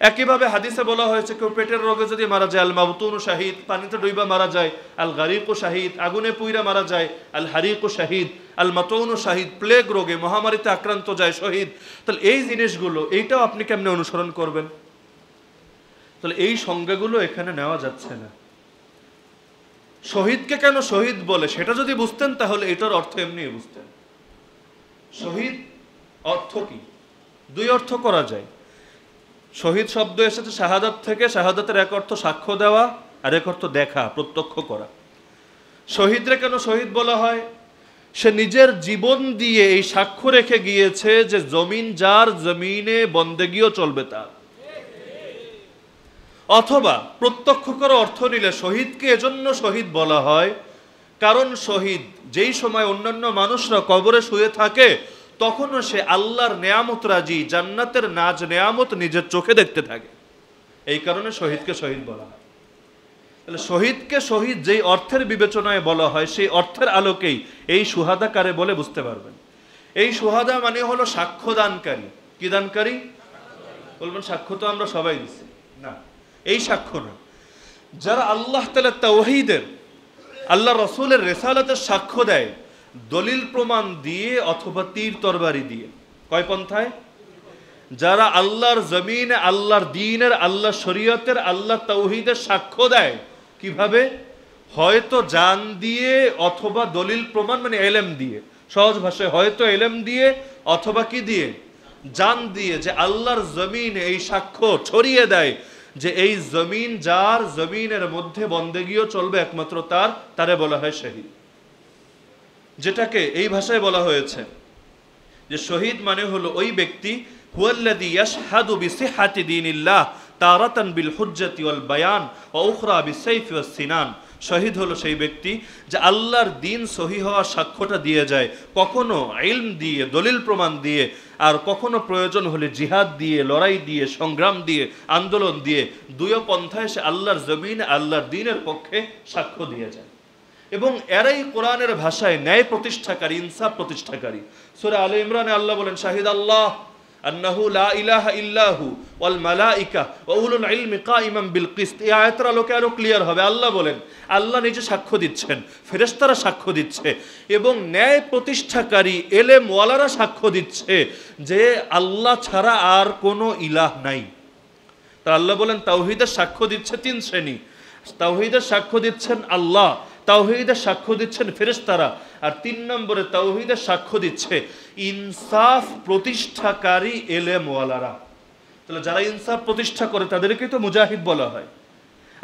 একইভাবে হাদিসে বলা হয়েছে কেউ পেটের রোগে যদি মারা যায় আল মাহতুন ও শাহিদ পানিতে ডুইবা মারা যায় আল গারিক ও শাহিদ আগুনে পুইরা মারা যায় আল হারিক ও শাহিদ আল মাতৌন ও শাহিদ প্লেগ রোগে মহামারীতে আক্রান্ত যায় শহীদ তাহলে এই জিনিসগুলো এইটাও আপনি কেমনে অনুসরণ করবেন তাহলে এই সংজ্ঞাগুলো এখানে নেওয়া যাচ্ছে না শহীদকে কেন শহীদ বলে সেটা যদি বুঝতেন তাহলে এটার অর্থ এমনি বুঝতেন শহীদ অর্থ কি দুই অর্থ করা যায় শহীদ শব্দ এসেছে শাহাদাত থেকে শাহাদাতের এক অর্থ সাক্ষ্য দেওয়া আর এক অর্থ দেখা প্রত্যক্ষ করা শহীদরে কেন শহীদ বলা হয় সে নিজের জীবন দিয়ে এই সাক্ষ্য রেখে গিয়েছে যে জমিন যার জমিনে বন্দেগীও চলবে তার অথবা প্রত্যক্ষ করে অর্থ নিলে শহীদকে এজন্য শহীদ বলা হয় কারণ শহীদ যেই সময় অন্যান্য মানুষরা কবরে শুয়ে থাকে তখনও সে আল্লাহর নেয়ামত রাজি জান্নাতের নাজ নেয়ামত নিজের চোখে দেখতে থাকে এই কারণে শহীদকে শহীদ বলা হয় তাহলে শহীদকে শহীদ যেই অর্থের বিবেচনায় বলা হয় সেই অর্থের আলোকেই এই সুহাদাকারে বলে বুঝতে পারবেন এই সুহাদা মানে হলো সাক্ষ্যদানকারী কি দানকারী বলবেন সাক্ষ্য তো আমরা সবাই দিচ্ছি না এই সাক্ষ্য না যারা আল্লাহ তালা তাওহিদের আল্লাহ রসুলের রেসালাতে সাক্ষ্য দেয় দলিল প্রমাণ দিয়ে অথবা তীর তরবারি দিয়ে কয় পন্থায় যারা আল্লাহর জমিন আল্লাহর দিনের আল্লাহ শরীয়তের আল্লাহ তৌহিদের সাক্ষ্য দেয় কিভাবে হয়তো জান দিয়ে অথবা দলিল প্রমাণ মানে এলেম দিয়ে সহজ ভাষায় হয়তো এলেম দিয়ে অথবা কি দিয়ে জান দিয়ে যে আল্লাহর জমিন এই সাক্ষ্য ছড়িয়ে দেয় যে এই জমিন যার জমিনের মধ্যে বন্দেগীও চলবে একমাত্র তার তারে বলা হয় শহীদ যেটাকে এই ভাষায় বলা হয়েছে যে শহীদ মানে হলো ওই ব্যক্তি হুয়াল্লাদি ইয়াশহাদু বিসিহাতি তারাতান বিল হুজ্জাতি ওয়াল বায়ান ওয়া উখরা বিসাইফি সিনান শহীদ হলো সেই ব্যক্তি যে আল্লাহর দিন সহি হওয়ার সাক্ষ্যটা দিয়ে যায় কখনো আইন দিয়ে দলিল প্রমাণ দিয়ে আর কখনো প্রয়োজন হলে জিহাদ দিয়ে লড়াই দিয়ে সংগ্রাম দিয়ে আন্দোলন দিয়ে দুয়ো পন্থায় সে আল্লাহর জমিন আল্লাহর দিনের পক্ষে সাক্ষ্য দিয়ে যায় এবং এরাই কোরআনের ভাষায় ন্যায় প্রতিষ্ঠাকারী ইনসাফ প্রতিষ্ঠাকারী সুরা আলী ইমরানে আল্লাহ বলেন শাহিদ আল্লাহ আন্নাহু লা ইলাহা ইল্লাহু ওয়াল মালাইকা ওয়া উলুল ইলমি কাইমাম বিল কিসত এই আয়াতরা লোকে আরো ক্লিয়ার হবে আল্লাহ বলেন আল্লাহ নিজে সাক্ষ্য দিচ্ছেন ফেরেশতারা সাক্ষ্য দিচ্ছে এবং ন্যায় প্রতিষ্ঠাকারী এলেম ওয়ালারা সাক্ষ্য দিচ্ছে যে আল্লাহ ছাড়া আর কোনো ইলাহ নাই তা আল্লাহ বলেন তাওহিদের সাক্ষ্য দিচ্ছে তিন শ্রেণী তাওহিদের সাক্ষ্য দিচ্ছেন আল্লাহ তাওহিদের সাক্ষ্য দিচ্ছেন ফেরেস্তারা আর তিন নম্বরে তাওহিদের সাক্ষ্য দিচ্ছে ইনসাফ প্রতিষ্ঠাকারী এলেমওয়ালারা তাহলে যারা ইনসাফ প্রতিষ্ঠা করে তাদেরকেই তো মুজাহিদ বলা হয়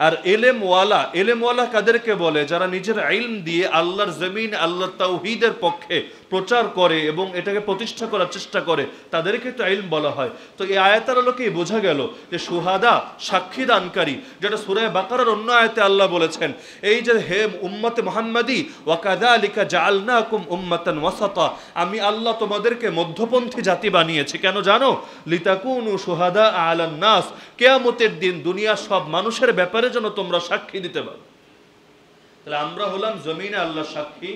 আর এলেমওয়ালা এলেমওয়ালা কাদেরকে বলে যারা নিজের আইন দিয়ে আল্লাহর জমিন আল্লাহ তাওহিদের পক্ষে প্রচার করে এবং এটাকে প্রতিষ্ঠা করার চেষ্টা করে তাদেরকে তো আইলম বলা হয় তো এই আয়াতার আলোকেই বোঝা গেল যে সুহাদা সাক্ষী দানকারী যেটা সুরায় বাকারার অন্য আয়াতে আল্লাহ বলেছেন এই যে হে উম্মতে মোহাম্মদী ওয়াকাদা আলিকা জালনা কুম উম্মাতান ওয়াসাতা আমি আল্লাহ তোমাদেরকে মধ্যপন্থী জাতি বানিয়েছি কেন জানো লিতাকুন সুহাদা আলান নাস কেয়ামতের দিন দুনিয়ার সব মানুষের ব্যাপারে যেন তোমরা সাক্ষী দিতে পারো তাহলে আমরা হলাম জমিনে আল্লাহ সাক্ষী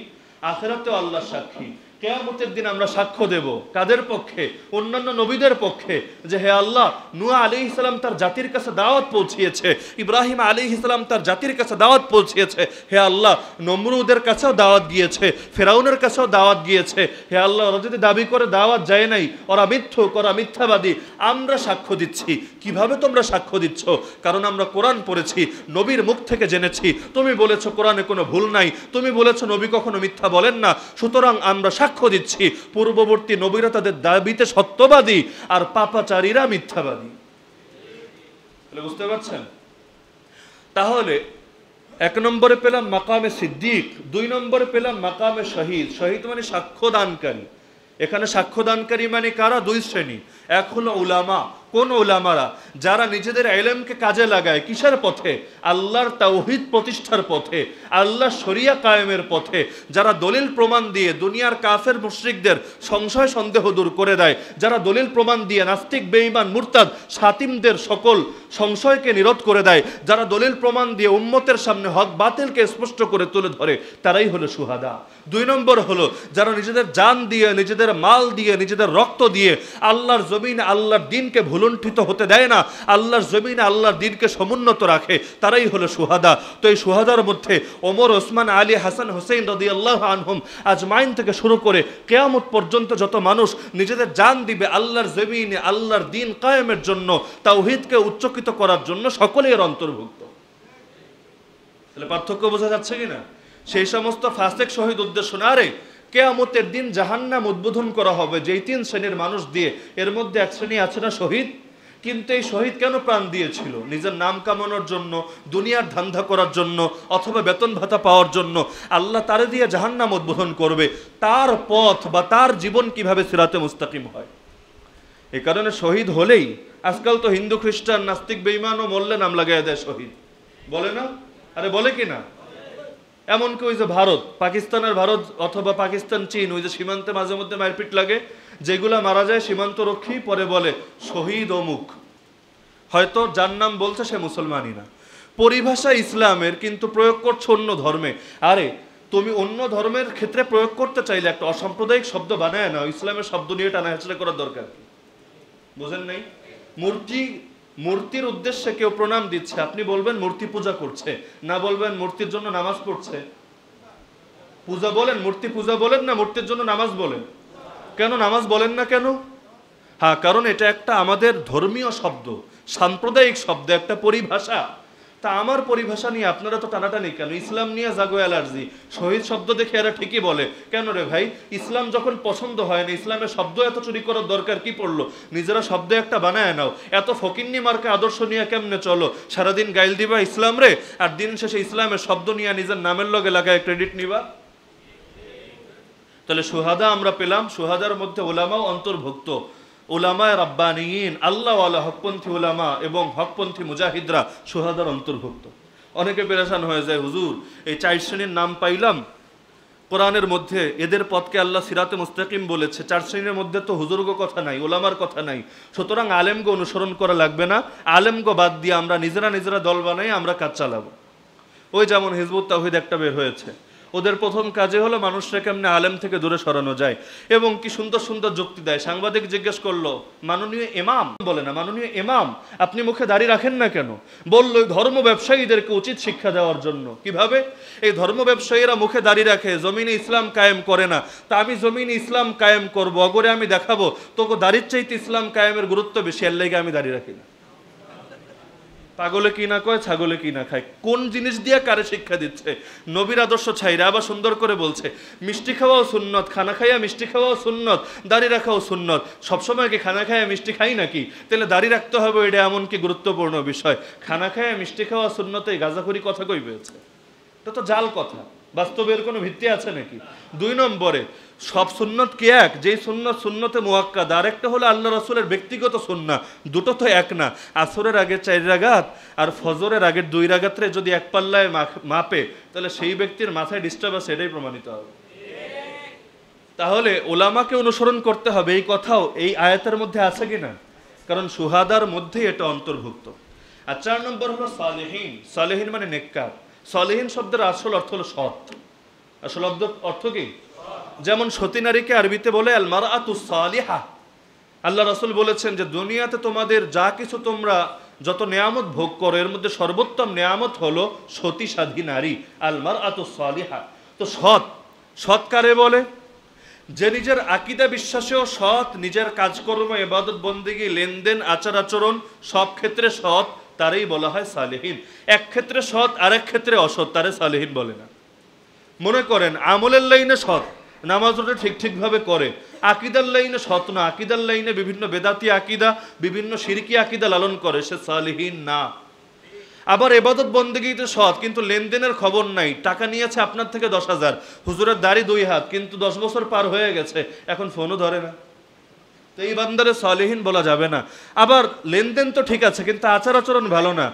আখেরাতেও আল্লাহ সাক্ষী কেয়ামতের দিন আমরা সাক্ষ্য দেব কাদের পক্ষে অন্যান্য নবীদের পক্ষে যে হে আল্লাহ নুয়া আলি ইসলাম তার জাতির কাছে দাওয়াত পৌঁছিয়েছে ইব্রাহিম আলি ইসলাম তার জাতির কাছে দাওয়াত পৌঁছিয়েছে হে আল্লাহ নমরুদের কাছেও দাওয়াত গিয়েছে ফেরাউনের কাছেও দাওয়াত গিয়েছে হে আল্লাহ ওরা যদি দাবি করে দাওয়াত যায় নাই ওরা মিথ্যুক ওরা মিথ্যাবাদী আমরা সাক্ষ্য দিচ্ছি কিভাবে তোমরা সাক্ষ্য দিচ্ছ কারণ আমরা কোরআন পড়েছি নবীর মুখ থেকে জেনেছি তুমি বলেছো কোরআনে কোনো ভুল নাই তুমি বলেছো নবী কখনো মিথ্যা বলেন না সুতরাং আমরা সাক্ষ্য দিচ্ছি পূর্ববর্তী নবীরা তাদের দাবিতে সত্যবাদী আর পাপাচারীরা মিথ্যাবাদী বুঝতে পারছেন তাহলে এক নম্বরে পেলাম মাকামে সিদ্দিক দুই নম্বরে পেলাম মাকামে শহীদ শহীদ মানে সাক্ষ্যদানকারী এখানে সাক্ষ্যদানকারী মানে কারা দুই শ্রেণী এক হলো উলামা কোন ওলামারা যারা নিজেদের এলেমকে কাজে লাগায় কিসের পথে আল্লাহর তাওহিদ প্রতিষ্ঠার পথে আল্লাহ শরিয়া কায়েমের পথে যারা দলিল প্রমাণ দিয়ে দুনিয়ার কাফের মুশ্রিকদের সংশয় সন্দেহ দূর করে দেয় যারা দলিল প্রমাণ দিয়ে নাস্তিক বেঈমান মুরতাদ সাতিমদের সকল সংশয়কে নিরোধ করে দেয় যারা দলিল প্রমাণ দিয়ে উম্মতের সামনে হক বাতিলকে স্পষ্ট করে তুলে ধরে তারাই হলো সুহাদা দুই নম্বর হলো যারা নিজেদের যান দিয়ে নিজেদের মাল দিয়ে নিজেদের রক্ত দিয়ে আল্লাহর জমিন আল্লাহর দিনকে ভুলুণ্ঠিত হতে দেয় না আল্লাহর জমিন আল্লাহর দিনকে সমুন্নত রাখে তারাই হলো সুহাদা তো এই সুহাদার মধ্যে ওমর ওসমান আলী হাসান হোসেন রদি আল্লাহ আনহুম আজমাইন থেকে শুরু করে কেয়ামত পর্যন্ত যত মানুষ নিজেদের যান দিবে আল্লাহর জমিন আল্লাহর দিন কায়েমের জন্য তাওহিদকে উচ্চকিত করার জন্য সকলেই অন্তর্ভুক্ত তাহলে পার্থক্য বোঝা যাচ্ছে কিনা সেই সমস্ত ফাসেক শহীদ উদ্দেশ্য না রে কেয়ামতের দিন জাহান্নাম উদ্বোধন করা হবে যেই তিন শ্রেণীর মানুষ দিয়ে এর মধ্যে এক শ্রেণী আছে না শহীদ কিন্তু এই শহীদ কেন প্রাণ দিয়েছিল নিজের নাম কামানোর জন্য দুনিয়ার ধান্ধা করার জন্য অথবা বেতন ভাতা পাওয়ার জন্য আল্লাহ তারে দিয়ে জাহান্নাম উদ্বোধন করবে তার পথ বা তার জীবন কিভাবে সিরাতে মুস্তাকিম হয় এ কারণে শহীদ হলেই আজকাল তো হিন্দু খ্রিস্টান নাস্তিক বেইমান ও মোল্লে নাম লাগাই দেয় শহীদ বলে না আরে বলে কি না এমনকি ওই যে ভারত পাকিস্তান আর ভারত অথবা পাকিস্তান চীন ওই যে সীমান্তে মাঝে মধ্যে মারপিট লাগে যেগুলা মারা যায় সীমান্ত রক্ষী পরে বলে শহীদ অমুক হয়তো যার নাম বলছে সে মুসলমানই না পরিভাষা ইসলামের কিন্তু প্রয়োগ করছে অন্য ধর্মে আরে তুমি অন্য ধর্মের ক্ষেত্রে প্রয়োগ করতে চাইলে একটা অসাম্প্রদায়িক শব্দ বানায় না ইসলামের শব্দ নিয়ে টানা হেঁচড়ে করার দরকার বুঝেন নাই মূর্তি মূর্তির উদ্দেশ্যে কেউ প্রণাম দিচ্ছে আপনি বলবেন মূর্তি পূজা করছে না বলবেন মূর্তির জন্য নামাজ পড়ছে পূজা বলেন মূর্তি পূজা বলেন না মূর্তির জন্য নামাজ বলেন কেন নামাজ বলেন না কেন হ্যাঁ কারণ এটা একটা আমাদের ধর্মীয় শব্দ সাম্প্রদায়িক শব্দ একটা পরিভাষা তা আমার পরিভাষা নিয়ে আপনারা তো টানাটানি কেন ইসলাম নিয়ে জাগো অ্যালার্জি শহীদ শব্দ দেখে এরা ঠিকই বলে কেন রে ভাই ইসলাম যখন পছন্দ হয় না ইসলামের শব্দ এত চুরি করার দরকার কি পড়লো নিজেরা শব্দ একটা বানায় নাও এত ফকিন্নি মার্কা আদর্শ নিয়ে কেমনে চলো সারাদিন গাইল দিবা ইসলাম রে আর দিন শেষে ইসলামের শব্দ নিয়ে নিজের নামের লগে লাগায় ক্রেডিট নিবা তাহলে সুহাদা আমরা পেলাম সুহাদার মধ্যে ওলামাও অন্তর্ভুক্ত ওলামায় রাব্বানীন আল্লাহওয়ালা হকপন্থী ওলামা এবং হকপন্থী মুজাহিদরা সোহাদার অন্তর্ভুক্ত অনেকে পেরেশান হয়ে যায় হুজুর এই চার শ্রেণীর নাম পাইলাম কোরআনের মধ্যে এদের পথকে আল্লাহ সিরাতে মুস্তাকিম বলেছে চার শ্রেণীর মধ্যে তো হুজুরগো কথা নাই ওলামার কথা নাই সুতরাং আলেমগো অনুসরণ করা লাগবে না আলেমগো বাদ দিয়ে আমরা নিজেরা নিজেরা দল বানাই আমরা কাজ চালাবো ওই যেমন হিজবুত তাহিদ একটা বের হয়েছে ওদের প্রথম কাজে হলো মানুষরা কেমনি আলেম থেকে দূরে সরানো যায় এবং কি সুন্দর সুন্দর যুক্তি দেয় সাংবাদিক জিজ্ঞেস করলো মাননীয় এমাম বলে না মাননীয় এমাম আপনি মুখে দাঁড়িয়ে রাখেন না কেন বললো ধর্ম ব্যবসায়ীদেরকে উচিত শিক্ষা দেওয়ার জন্য কিভাবে এই ধর্ম ব্যবসায়ীরা মুখে দাঁড়িয়ে রাখে জমিনে ইসলাম কায়েম করে না তা আমি জমিনে ইসলাম কায়েম করবো অগরে আমি দেখাবো তোকে দাঁড়িয়ে চাইতে ইসলাম কায়েমের গুরুত্ব বেশি এর লেগে আমি দাঁড়িয়ে রাখি না পাগলে কি না কয় ছাগলে কি না খায় কোন জিনিস দিয়ে কারে শিক্ষা দিচ্ছে নবীর আদর্শ ছাইরা আবার সুন্দর করে বলছে মিষ্টি খাওয়াও সুন্নত খানা খাইয়া মিষ্টি খাওয়াও সুন্নত দাড়ি রাখাও সুন্নত সবসময় কি খানা খাইয়া মিষ্টি খাই নাকি তাহলে দাড়ি রাখতে হবে এটা এমনকি গুরুত্বপূর্ণ বিষয় খানা খাইয়া মিষ্টি খাওয়া সুন্নতে গাঁজাখুরি কথা কই পেয়েছে এটা তো জাল কথা বাস্তবে এর কোনো ভিত্তি আছে নাকি দুই নম্বরে সব সুন্নত কি এক যেই সুন্নত সুন্নতে মোয়াক্কাদ একটা হলো আল্লাহ রসুলের ব্যক্তিগত সুন্না দুটো তো এক না আসরের আগে চার রাগাত আর ফজরের আগের দুই রাগাত্রে যদি এক পাল্লায় মাপে তাহলে সেই ব্যক্তির মাথায় ডিস্টার্ব আছে এটাই প্রমাণিত হবে তাহলে ওলামাকে অনুসরণ করতে হবে এই কথাও এই আয়াতের মধ্যে আছে কি না কারণ সুহাদার মধ্যেই এটা অন্তর্ভুক্ত আর চার নম্বর হলো সালেহীন সালেহীন মানে নেককার সলেহীন শব্দের আসল অর্থ হলো সৎ আসল অর্থ কি যেমন সতী নারীকে আরবিতে বলে আলমার আতুসালিহা আল্লাহ রসুল বলেছেন যে দুনিয়াতে তোমাদের যা কিছু তোমরা যত নিয়ামত ভোগ করো এর মধ্যে সর্বোত্তম নিয়ামত হলো সতী সাধী নারী আলমার আতুসালিহা তো সৎ সৎ কারে বলে যে নিজের আকিদা বিশ্বাসেও সৎ নিজের কাজকর্ম এবাদত বন্দিগি লেনদেন আচার আচরণ সব ক্ষেত্রে সৎ তারই বলা হয় সালেহীন এক ক্ষেত্রে সৎ আরেক ক্ষেত্রে অসৎ তারে সালেহীন বলে না মনে করেন আমলের লাইনে সৎ নামাজ ওটা ঠিক ঠিকভাবে করে আকিদার লাইনে সৎ না আকিদার লাইনে বিভিন্ন বেদাতি আকিদা বিভিন্ন সিরকি আকিদা লালন করে সে সালেহীন না আবার এবাদত বন্দীগীতে সৎ কিন্তু লেনদেনের খবর নাই টাকা নিয়েছে আপনার থেকে দশ হাজার হুজুরের দাড়ি দুই হাত কিন্তু দশ বছর পার হয়ে গেছে এখন ফোনও ধরে না তো এই বান্দারে সলেহীন বলা যাবে না আবার লেনদেন তো ঠিক আছে কিন্তু আচার আচরণ ভালো না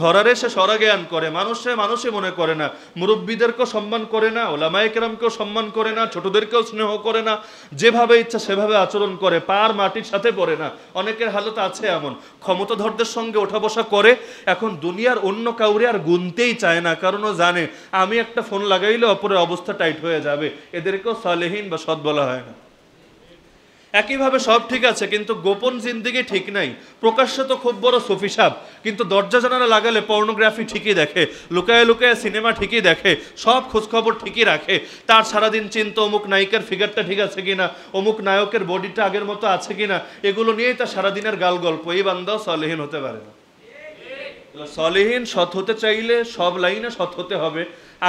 ধরারে সে সরাজ্ঞান করে মানুষে মানুষে মনে করে না মুরব্বীদেরকেও সম্মান করে না ওলামায় কেরামকেও সম্মান করে না ছোটদেরকেও স্নেহ করে না যেভাবে ইচ্ছা সেভাবে আচরণ করে পার মাটির সাথে পড়ে না অনেকের হালত আছে এমন ক্ষমতাধরদের সঙ্গে ওঠা বসা করে এখন দুনিয়ার অন্য কাউরে আর গুনতেই চায় না কারণ ও জানে আমি একটা ফোন লাগাইলে অপরের অবস্থা টাইট হয়ে যাবে এদেরকেও সালেহীন বা সৎ বলা হয় না একইভাবে সব ঠিক আছে কিন্তু গোপন জিন্দিগি ঠিক নাই প্রকাশ্য তো খুব বড় সফিসাব কিন্তু দরজা জানালা লাগালে পর্নোগ্রাফি ঠিকই দেখে লুকায় লুকায় সিনেমা ঠিকই দেখে সব খোঁজখবর ঠিকই রাখে তার সারাদিন চিন্তা অমুক নায়িকার ফিগারটা ঠিক আছে কিনা অমুক নায়কের বডিটা আগের মতো আছে কিনা এগুলো নিয়েই তার সারাদিনের গাল গল্প এই বান্দাও সলেহীন হতে পারে না সলেহীন সৎ হতে চাইলে সব লাইনে সৎ হতে হবে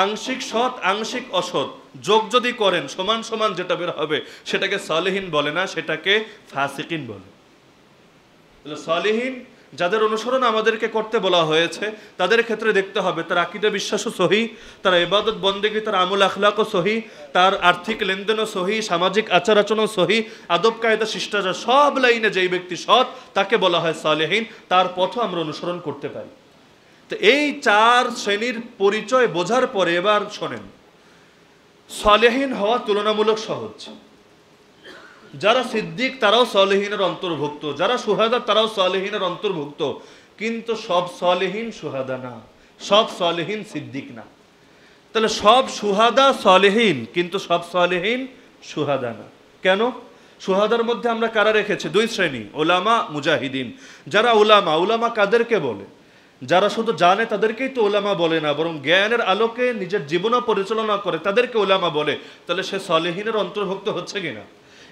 আংশিক সৎ আংশিক অসৎ যোগ যদি করেন সমান সমান যেটা বের হবে সেটাকে সালেহীন বলে না সেটাকে ফাসিকিন বলে সালেহীন যাদের অনুসরণ আমাদেরকে করতে বলা হয়েছে তাদের ক্ষেত্রে দেখতে হবে তার আকিদা বিশ্বাসও সহি তার এবাদত বন্দেগী তার আমল আখলাকও সহি তার আর্থিক লেনদেনও সহি সামাজিক আচার আচরণও সহি আদব কায়দা শিষ্টাচার সব লাইনে যেই ব্যক্তি সৎ তাকে বলা হয় সালেহীন তার পথও আমরা অনুসরণ করতে পারি তো এই চার শ্রেণীর পরিচয় বোঝার পরে এবার শোনেন সলেহীন হওয়া তুলনামূলক সহজ যারা সিদ্দিক তারাও সলেহীনের অন্তর্ভুক্ত যারা সুহাদা তারাও সলেহীনের অন্তর্ভুক্ত কিন্তু সব সলেহীন সুহাদা না সব সলেহীন সিদ্দিক না তাহলে সব সুহাদা সলেহীন কিন্তু সব সলেহীন সুহাদা না কেন সুহাদার মধ্যে আমরা কারা রেখেছি দুই শ্রেণী ওলামা মুজাহিদিন যারা ওলামা ওলামা কাদেরকে বলে যারা শুধু জানে তাদেরকেই তো ওলামা বলে না বরং জ্ঞানের আলোকে নিজের জীবনও পরিচালনা করে তাদেরকে ওলামা বলে তাহলে সে সলেহীনের অন্তর্ভুক্ত হচ্ছে কিনা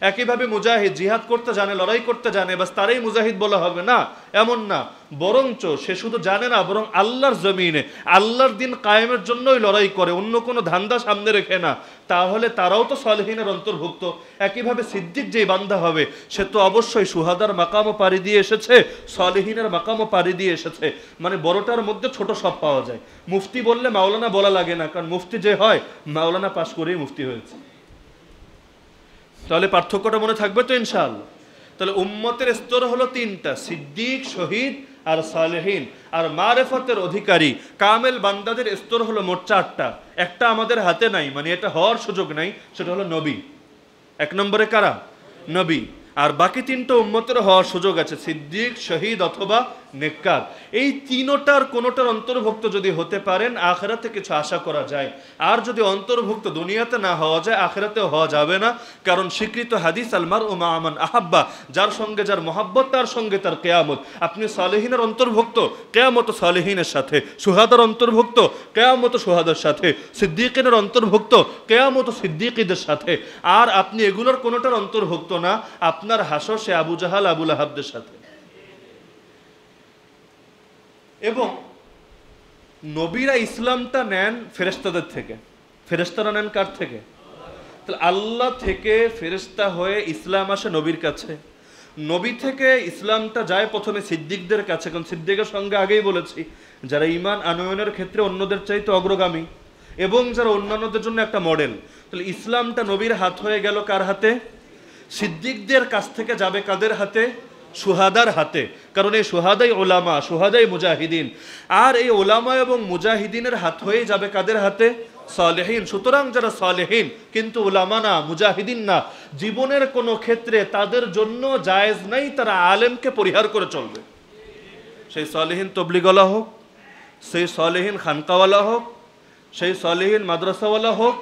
একইভাবে মুজাহিদ জিহাদ করতে জানে লড়াই করতে জানে বাস তারাই মুজাহিদ বলা হবে না এমন না বরঞ্চ সে শুধু জানে না বরং আল্লাহর জমিনে আল্লাহর দিন কায়েমের জন্যই লড়াই করে অন্য কোনো ধান্দা সামনে রেখে না তাহলে তারাও তো সলহীনের অন্তর্ভুক্ত একইভাবে সিদ্দিক যেই বান্ধা হবে সে তো অবশ্যই সুহাদার মাকামও পাড়ি দিয়ে এসেছে সলহীনের মাকামও পাড়ি দিয়ে এসেছে মানে বড়টার মধ্যে ছোট সব পাওয়া যায় মুফতি বললে মাওলানা বলা লাগে না কারণ মুফতি যে হয় মাওলানা পাশ করেই মুফতি হয়েছে তাহলে পার্থক্যটা মনে থাকবে তো ইনশাল তাহলে উম্মতের স্তর হলো তিনটা সিদ্দিক শহীদ আর সালেহীন আর মারেফতের অধিকারী কামেল বান্দাদের স্তর হলো মোট চারটা একটা আমাদের হাতে নাই মানে এটা হওয়ার সুযোগ নাই সেটা হলো নবী এক নম্বরে কারা নবী আর বাকি তিনটা উম্মতের হওয়ার সুযোগ আছে সিদ্দিক শহীদ অথবা নেককার এই তিনোটার কোনোটার অন্তর্ভুক্ত যদি হতে পারেন আখেরাতে কিছু আশা করা যায় আর যদি অন্তর্ভুক্ত দুনিয়াতে না হওয়া যায় আখেরাতেও হওয়া যাবে না কারণ স্বীকৃত হাদিস আলমার ও মামান আহাব্বা যার সঙ্গে যার মহাব্বত তার সঙ্গে তার কেয়ামত আপনি সালেহিনের অন্তর্ভুক্ত কেয়ামত সালেহিনের সাথে সুহাদার অন্তর্ভুক্ত কেয়ামত সুহাদার সাথে সিদ্দিকিনের অন্তর্ভুক্ত কেয়ামত সিদ্দিকিদের সাথে আর আপনি এগুলোর কোনোটার অন্তর্ভুক্ত না আপনার হাসর সে আবু জাহাল আবুল আহাবদের সাথে এবং নবীরা ইসলামটা নেন ফেরেস্তাদের থেকে ফেরেস্তারা নেন কার থেকে তাহলে আল্লাহ থেকে ফেরেস্তা হয়ে ইসলাম আসে নবীর কাছে নবী থেকে ইসলামটা যায় প্রথমে সিদ্দিকদের কাছে কারণ সিদ্দিকের সঙ্গে আগেই বলেছি যারা ইমান আনয়নের ক্ষেত্রে অন্যদের চাইতে অগ্রগামী এবং যারা অন্যান্যদের জন্য একটা মডেল তাহলে ইসলামটা নবীর হাত হয়ে গেল কার হাতে সিদ্দিকদের কাছ থেকে যাবে কাদের হাতে সুহাদার হাতে কারণ এই সুহাদাই ওলামা সুহাদাই মুজাহিদিন আর এই ওলামা এবং মুজাহিদিনের হাত হয়ে যাবে কাদের হাতে সলেহীন সুতরাং যারা সলেহীন কিন্তু ওলামা না মুজাহিদিন না জীবনের কোনো ক্ষেত্রে তাদের জন্য জায়েজ নাই তারা আলেমকে পরিহার করে চলবে সেই সলেহীন তবলিগলা হোক সেই সলেহীন খানকাওয়ালা হোক সেই সলেহীন মাদ্রাসাওয়ালা হোক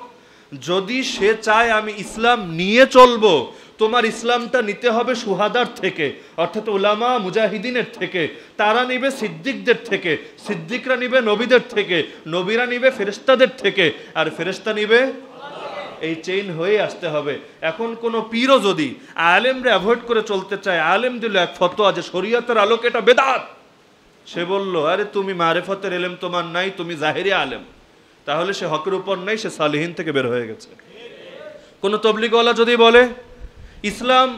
যদি সে চায় আমি ইসলাম নিয়ে চলবো তোমার ইসলামটা নিতে হবে সুহাদার থেকে অর্থাৎ ওলামা মুজাহিদিনের থেকে তারা নিবে সিদ্দিকদের থেকে সিদ্দিকরা নিবে নবীদের থেকে নবীরা নিবে ফেরেস্তাদের থেকে আর ফেরেস্তা নিবে এই চেইন হয়ে আসতে হবে এখন কোনো পীরও যদি আলেমরে অ্যাভয়েড করে চলতে চায় আলেম দিল এক ফতোয়া যে শরীয়তের আলোকে এটা বেদাত সে বলল আরে তুমি মারেফতের এলেম তোমার নাই তুমি জাহেরি আলেম তাহলে সে হকের উপর নাই সে সালিহীন থেকে বের হয়ে গেছে কোনো তবলিগওয়ালা যদি বলে ইসলাম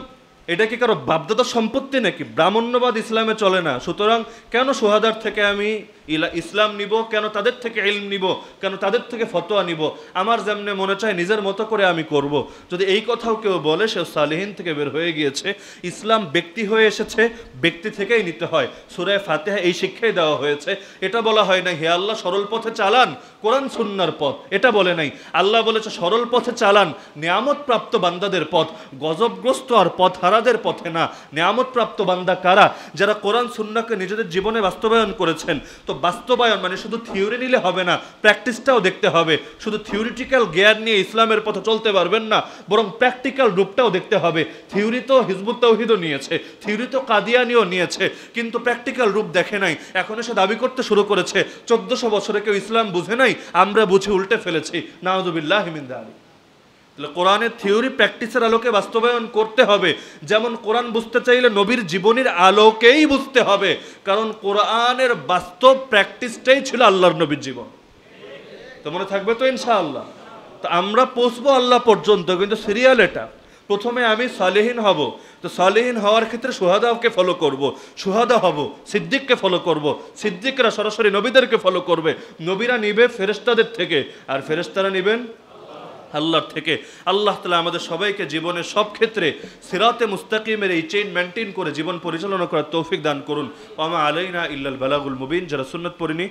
এটা কি কারো বাপদাদা সম্পত্তি নাকি ব্রাহ্মণ্যবাদ ইসলামে চলে না সুতরাং কেন সোহাদার থেকে আমি ইলা ইসলাম নিব কেন তাদের থেকে ইলম নিব কেন তাদের থেকে ফতোয়া নিব আমার যেমনে মনে চায় নিজের মতো করে আমি করব। যদি এই কথাও কেউ বলে সে সালেহীন থেকে বের হয়ে গিয়েছে ইসলাম ব্যক্তি হয়ে এসেছে ব্যক্তি থেকেই নিতে হয় সুরায় ফাতেহা এই শিক্ষাই দেওয়া হয়েছে এটা বলা হয় না হে আল্লাহ সরল পথে চালান কোরআন সুন্নার পথ এটা বলে নাই আল্লাহ বলেছে সরল পথে চালান নিয়ামত প্রাপ্ত বান্দাদের পথ গজবগ্রস্ত আর পথ হারাদের পথে না নিয়ামত প্রাপ্ত বান্দা কারা যারা কোরআন সুন্নাকে নিজেদের জীবনে বাস্তবায়ন করেছেন তো বাস্তবায়ন মানে শুধু থিওরি নিলে হবে না প্র্যাকটিসটাও দেখতে হবে শুধু থিওরিটিক্যাল জ্ঞান নিয়ে ইসলামের পথে চলতে পারবেন না বরং প্র্যাকটিক্যাল রূপটাও দেখতে হবে থিওরি তো হিজবুত তৌহিদও নিয়েছে থিওরি তো কাদিয়ানিও নিয়েছে কিন্তু প্র্যাকটিক্যাল রূপ দেখে নাই এখন এসে দাবি করতে শুরু করেছে চোদ্দশো বছরে কেউ ইসলাম বুঝে নাই আমরা বুঝে উল্টে ফেলেছি নাওজুবিল্লাহ হিমিন্দা আলী তাহলে কোরআনের থিওরি প্র্যাকটিসের আলোকে বাস্তবায়ন করতে হবে যেমন কোরআন বুঝতে চাইলে নবীর জীবনীর আলোকেই বুঝতে হবে কারণ কোরআনের বাস্তব প্র্যাকটিসটাই ছিল আল্লাহর নবীর জীবন তো মনে থাকবে তো ইনশাআল্লাহ তো আমরা পৌঁছবো আল্লাহ পর্যন্ত কিন্তু সিরিয়াল এটা প্রথমে আমি সালেহীন হব তো সালেহীন হওয়ার ক্ষেত্রে সুহাদাকে ফলো করব। সুহাদা হব সিদ্দিককে ফলো করব। সিদ্দিকরা সরাসরি নবীদেরকে ফলো করবে নবীরা নিবে ফেরেস্তাদের থেকে আর ফেরেস্তারা নিবেন আল্লাহর থেকে আল্লাহ তালা আমাদের সবাইকে জীবনের সব ক্ষেত্রে সিরাতে মুস্তাকিমের এই চেইন মেনটেন করে জীবন পরিচালনা করার তৌফিক দান করুন আমা আলাইনা ইল্লাল বালাগুল মুবিন যারা সুন্নত পড়িনি